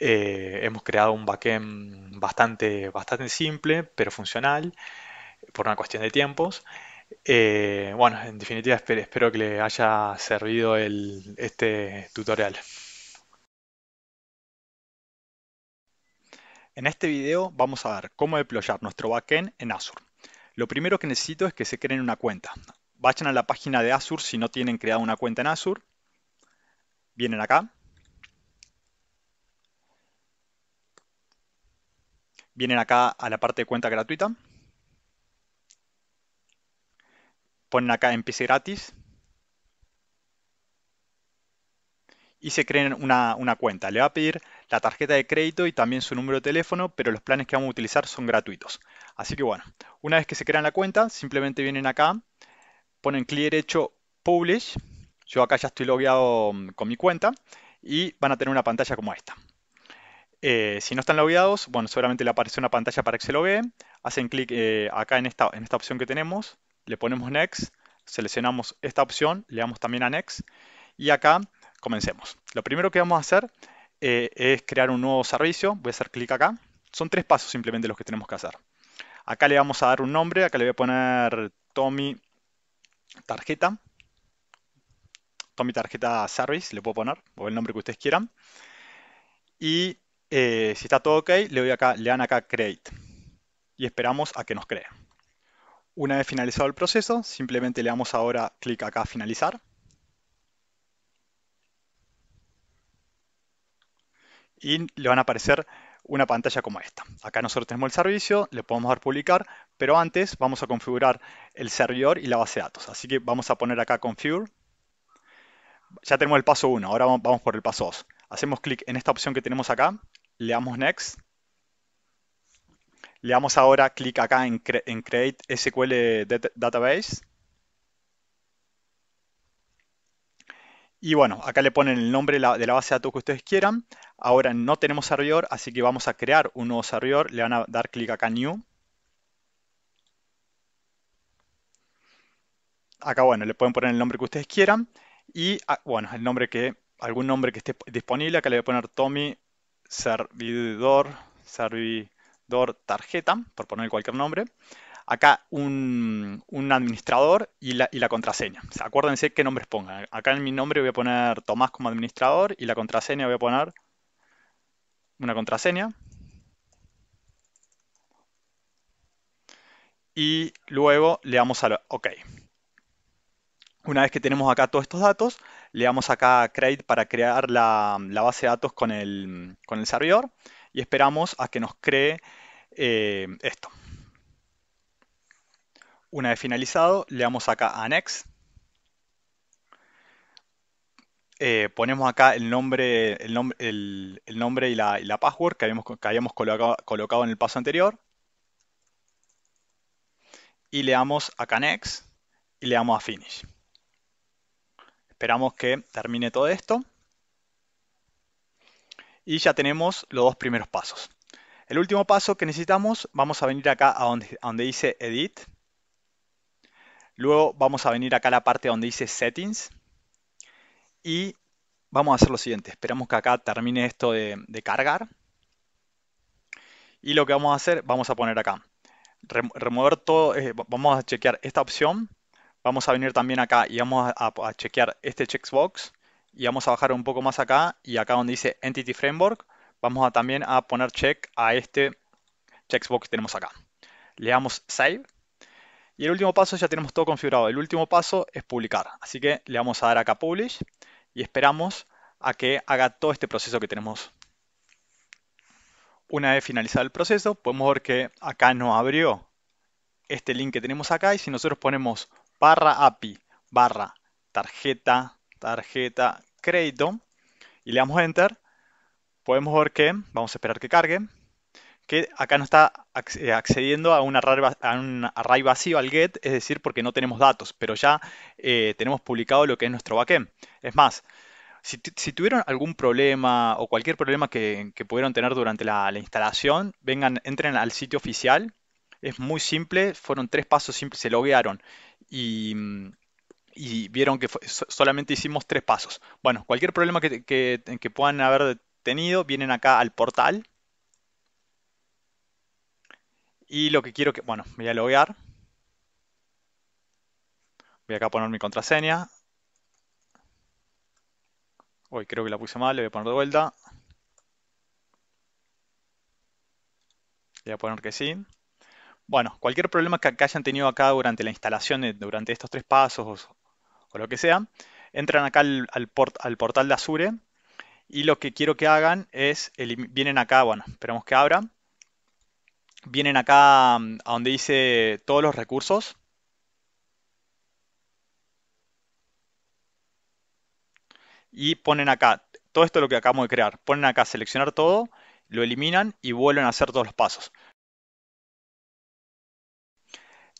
Eh, hemos creado un backend bastante, bastante simple, pero funcional, por una cuestión de tiempos. Eh, bueno, en definitiva espero, espero que le haya servido este tutorial. En este video vamos a ver cómo deployar nuestro backend en Azure. Lo primero que necesito es que se creen una cuenta. Vayan a la página de Azure si no tienen creada una cuenta en Azure. Vienen acá. Vienen acá a la parte de cuenta gratuita. Ponen acá empiece gratis. Y se creen una, una cuenta. Le va a pedir la tarjeta de crédito y también su número de teléfono, pero los planes que vamos a utilizar son gratuitos. Así que bueno, una vez que se crean la cuenta, simplemente vienen acá, ponen clic derecho Publish, yo acá ya estoy logueado mm, con mi cuenta y van a tener una pantalla como esta. Eh, si no están logueados, bueno, seguramente le aparece una pantalla para que se logueen. Hacen clic eh, acá en esta, en esta opción que tenemos, le ponemos Next, seleccionamos esta opción, le damos también a Next y acá comencemos. Lo primero que vamos a hacer eh, es crear un nuevo servicio. Voy a hacer clic acá. Son tres pasos simplemente los que tenemos que hacer. Acá le vamos a dar un nombre. Acá le voy a poner Tommy Tarjeta. Tommy Tarjeta Service, le puedo poner, o el nombre que ustedes quieran. Y eh, si está todo ok, le, doy acá, le dan acá Create. Y esperamos a que nos cree. Una vez finalizado el proceso, simplemente le damos ahora clic acá Finalizar. y le van a aparecer una pantalla como esta. Acá nosotros tenemos el servicio, le podemos dar publicar, pero antes vamos a configurar el servidor y la base de datos. Así que vamos a poner acá configure. Ya tenemos el paso 1, ahora vamos por el paso 2. Hacemos clic en esta opción que tenemos acá, le damos next. Le damos ahora clic acá en, Create SQL Database. Y bueno, acá le ponen el nombre de la base de datos que ustedes quieran. Ahora no tenemos servidor, así que vamos a crear un nuevo servidor. Le van a dar clic acá New. Acá, bueno, le pueden poner el nombre que ustedes quieran. Y, ah, bueno, el nombre que, algún nombre que esté disponible. Acá le voy a poner Tommy Servidor, Servidor Tarjeta, por poner cualquier nombre acá un, administrador y la, contraseña. acuérdense qué nombres pongan. Acá en mi nombre voy a poner Tomás como administrador y la contraseña voy a poner una contraseña. Y luego le damos a OK. Una vez que tenemos acá todos estos datos, le damos acá a Create para crear la, base de datos con el, servidor y esperamos a que nos cree eh, esto. Una vez finalizado, le damos acá a Next. Eh, ponemos acá el nombre, el, nombre y la, password que habíamos, habíamos colocado, en el paso anterior. Y le damos acá Next y le damos a Finish. Esperamos que termine todo esto. Y ya tenemos los dos primeros pasos. El último paso que necesitamos, vamos a venir acá a donde, a donde dice Edit Luego vamos a venir acá a la parte donde dice settings y vamos a hacer lo siguiente. Esperamos que acá termine esto de, cargar. Y lo que vamos a hacer, vamos a poner acá. Remover todo, eh, vamos a chequear esta opción. Vamos a venir también acá y vamos a, chequear este checkbox. Y vamos a bajar un poco más acá y acá donde dice Entity Framework, vamos a también a poner check a este checkbox que tenemos acá. Le damos Save y el último paso ya tenemos todo configurado. El último paso es publicar. Así que le vamos a dar acá Publish y esperamos a que haga todo este proceso que tenemos. Una vez finalizado el proceso, podemos ver que acá nos abrió este link que tenemos acá y si nosotros ponemos barra API, barra tarjeta, tarjeta crédito y le damos Enter, podemos ver que, vamos a esperar que cargue, que acá no está eh, accediendo a un, array, vacío al get, es decir, porque no tenemos datos, pero ya eh, tenemos publicado lo que es nuestro backend. Es más, si, tuvieron algún problema o cualquier problema que, pudieron tener durante la, instalación, vengan, entren al sitio oficial. Es muy simple, fueron tres pasos simples, se loguearon y, vieron que solamente hicimos tres pasos. Bueno, cualquier problema que puedan haber tenido, vienen acá al portal y lo que quiero que... Bueno, voy a loguear. Voy acá a poner mi contraseña. Uy, creo que la puse mal, le voy a poner de vuelta. Voy a poner que sí. Bueno, cualquier problema que hayan tenido acá durante la instalación, eh, durante estos tres pasos o, lo que sea, entran acá al, portal de Azure y lo que quiero que hagan es, vienen acá, bueno, esperamos que abra vienen acá mm, a donde dice todos los recursos. Y ponen acá, todo esto lo que acabamos de crear. Ponen acá seleccionar todo, lo eliminan y vuelven a hacer todos los pasos.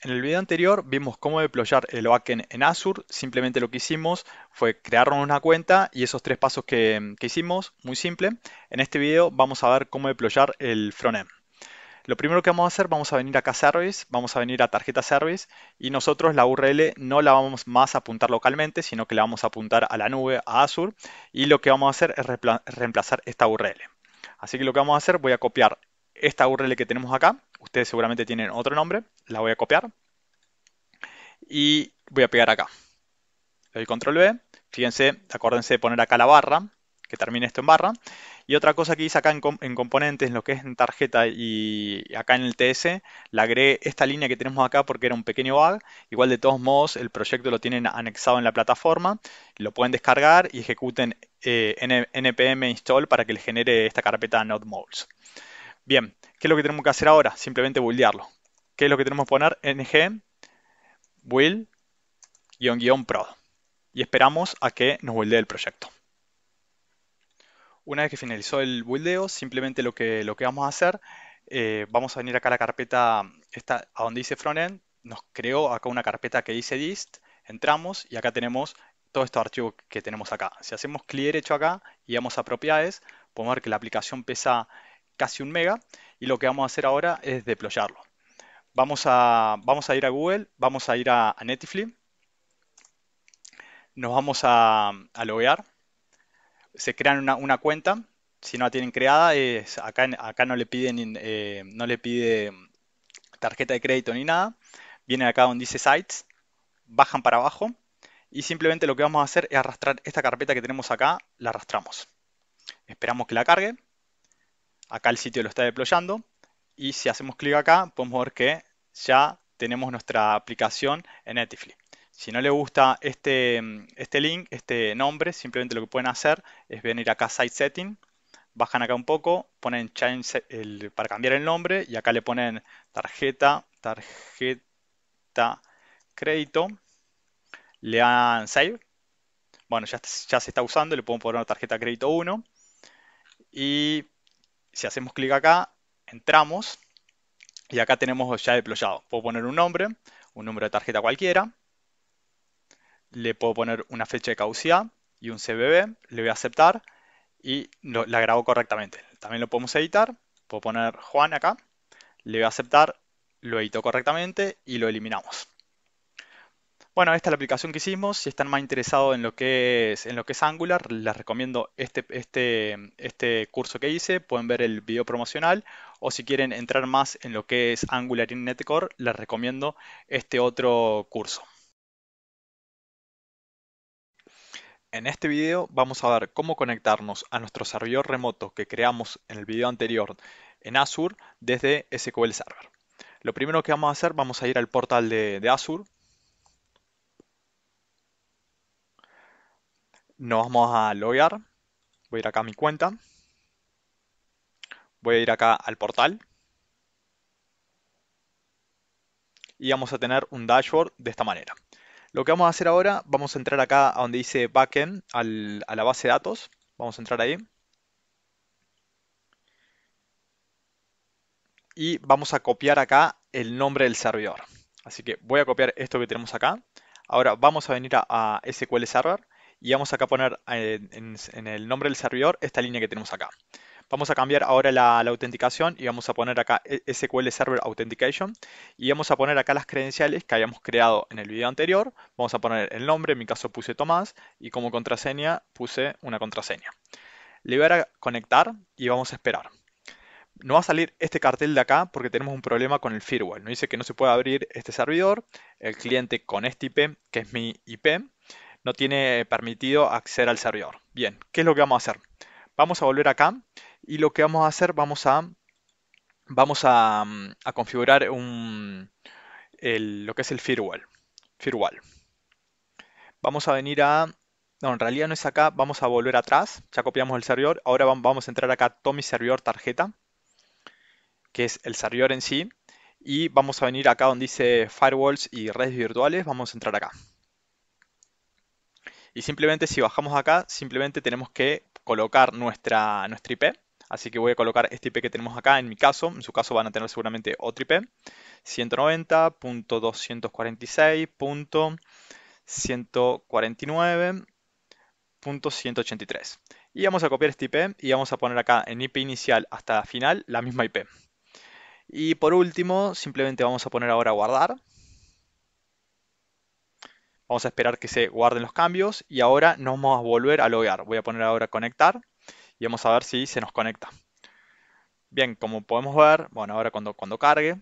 En el video anterior vimos cómo deployar el backend en Azure. Simplemente lo que hicimos fue crearnos una cuenta y esos tres pasos que, mm, que hicimos, muy simple. En este video vamos a ver cómo deployar el frontend. Lo primero que vamos a hacer, vamos a venir acá a Service, vamos a venir a Tarjeta Service y nosotros la URL no la vamos más a apuntar localmente, sino que la vamos a apuntar a la nube, a Azure, y lo que vamos a hacer es reemplazar esta URL. Así que lo que vamos a hacer, voy a copiar esta URL que tenemos acá, ustedes seguramente tienen otro nombre, la voy a copiar y voy a pegar acá. Le doy control V, fíjense, acuérdense de poner acá la barra, que termine esto en barra. Y otra cosa que hice acá en, componentes, lo que es en tarjeta y acá en el TS, le agregué esta línea que tenemos acá porque era un pequeño bug. Igual de todos modos el proyecto lo tienen anexado en la plataforma, lo pueden descargar y ejecuten eh, npm install para que le genere esta carpeta NodeModes. Bien, ¿qué es lo que tenemos que hacer ahora? Simplemente buildearlo. ¿Qué es lo que tenemos que poner? ng build-prod. Y esperamos a que nos buildee el proyecto. Una vez que finalizó el buildeo, simplemente lo que, lo que vamos a hacer, eh, vamos a venir acá a la carpeta esta, a donde dice frontend, nos creó acá una carpeta que dice dist, entramos y acá tenemos todos estos archivos que tenemos acá. Si hacemos clic derecho acá y vamos a propiedades, podemos ver que la aplicación pesa casi un mega y lo que vamos a hacer ahora es deployarlo. Vamos a, vamos a ir a Google, vamos a ir a, Netflix nos vamos a, a loguear se crean una, cuenta, si no la tienen creada, es, acá, acá no le piden, eh, no le pide tarjeta de crédito ni nada, vienen acá donde dice Sites, bajan para abajo y simplemente lo que vamos a hacer es arrastrar esta carpeta que tenemos acá, la arrastramos. Esperamos que la cargue, acá el sitio lo está deployando y si hacemos clic acá podemos ver que ya tenemos nuestra aplicación en Netlify. Si no le gusta este, este link, este nombre, simplemente lo que pueden hacer es venir acá a Site Setting, bajan acá un poco, ponen para cambiar el nombre y acá le ponen tarjeta, tarjeta crédito, le dan save. Bueno, ya, ya se está usando, le puedo poner tarjeta crédito 1. Y si hacemos clic acá, entramos y acá tenemos ya deployado. Puedo poner un nombre, un número de tarjeta cualquiera le puedo poner una fecha de caducidad y un CBB, le voy a aceptar y la grabo correctamente. También lo podemos editar, puedo poner Juan acá, le voy a aceptar, lo edito correctamente y lo eliminamos. Bueno, esta es la aplicación que hicimos. Si están más interesados en lo que es, en lo que es Angular, les recomiendo este, este, este curso que hice. Pueden ver el video promocional. O si quieren entrar más en lo que es Angular y Core les recomiendo este otro curso. En este video vamos a ver cómo conectarnos a nuestro servidor remoto que creamos en el video anterior en Azure desde SQL Server. Lo primero que vamos a hacer, vamos a ir al portal de, Azure. Nos vamos a loguear. Voy a ir acá a mi cuenta. Voy a ir acá al portal. Y vamos a tener un dashboard de esta manera. Lo que vamos a hacer ahora, vamos a entrar acá a donde dice backend, a la base de datos. Vamos a entrar ahí. Y vamos a copiar acá el nombre del servidor. Así que voy a copiar esto que tenemos acá. Ahora vamos a venir a, SQL Server y vamos acá a poner en el nombre del servidor esta línea que tenemos acá. Vamos a cambiar ahora la, autenticación y vamos a poner acá e, SQL Server Authentication y vamos a poner acá las credenciales que habíamos creado en el video anterior. Vamos a poner el nombre, en mi caso puse Tomás y como contraseña puse una contraseña. Le voy a, dar a conectar y vamos a esperar. No va a salir este cartel de acá porque tenemos un problema con el firewall. Nos dice que no se puede abrir este servidor, el cliente con este IP, que es mi IP, no tiene permitido acceder al servidor. Bien, ¿qué es lo que vamos a hacer? Vamos a volver acá y lo que vamos a hacer, vamos a, vamos a, mm, configurar un, lo que es el firewall. firewall. Vamos a venir a... No, en realidad no es acá, vamos a volver atrás, ya copiamos el servidor, ahora vamos a entrar acá a Tommy Servidor Tarjeta, que es el servidor en sí, y vamos a venir acá donde dice Firewalls y redes virtuales, vamos a entrar acá. Y simplemente si bajamos acá, simplemente tenemos que colocar nuestra, nuestra IP, Así que voy a colocar este IP que tenemos acá, en mi caso, en su caso van a tener seguramente otro IP, 190.246.149.183. Y vamos a copiar este IP y vamos a poner acá en IP inicial hasta final la misma IP. Y por último, simplemente vamos a poner ahora guardar. Vamos a esperar que se guarden los cambios y ahora nos vamos a volver a loguear. Voy a poner ahora conectar y vamos a ver si se nos conecta. Bien, como podemos ver, bueno, ahora cuando, cuando cargue,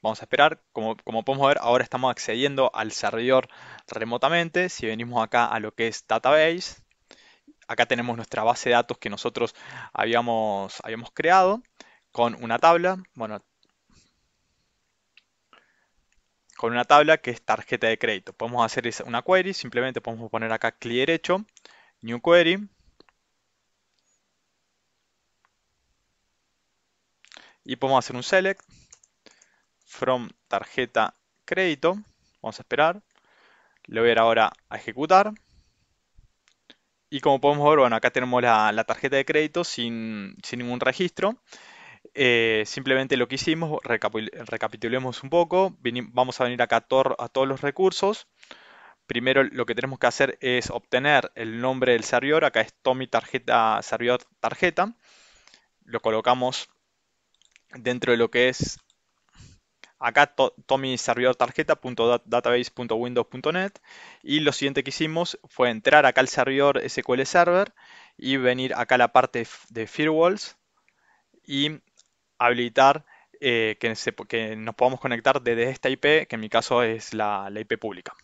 vamos a esperar. Como, como, podemos ver, ahora estamos accediendo al servidor remotamente. Si venimos acá a lo que es Database, acá tenemos nuestra base de datos que nosotros habíamos, habíamos creado con una tabla. Bueno, con una tabla que es tarjeta de crédito. Podemos hacer una query, simplemente podemos poner acá clic derecho, new query. Y podemos hacer un select from tarjeta crédito. Vamos a esperar. Le voy a dar ahora a ejecutar. Y como podemos ver, bueno, acá tenemos la, la tarjeta de crédito sin, sin ningún registro. Eh, simplemente lo que hicimos, recapitulemos un poco, vamos a venir acá a, a, todos los recursos. Primero lo que tenemos que hacer es obtener el nombre del servidor, acá es Tommy tarjeta, servidor tarjeta. Lo colocamos dentro de lo que es acá to Tommy servidor tarjeta.database.windows.net y lo siguiente que hicimos fue entrar acá al servidor SQL Server y venir acá a la parte de firewalls y habilitar eh, que, que, nos podamos conectar desde esta IP, que en mi caso es la IP pública.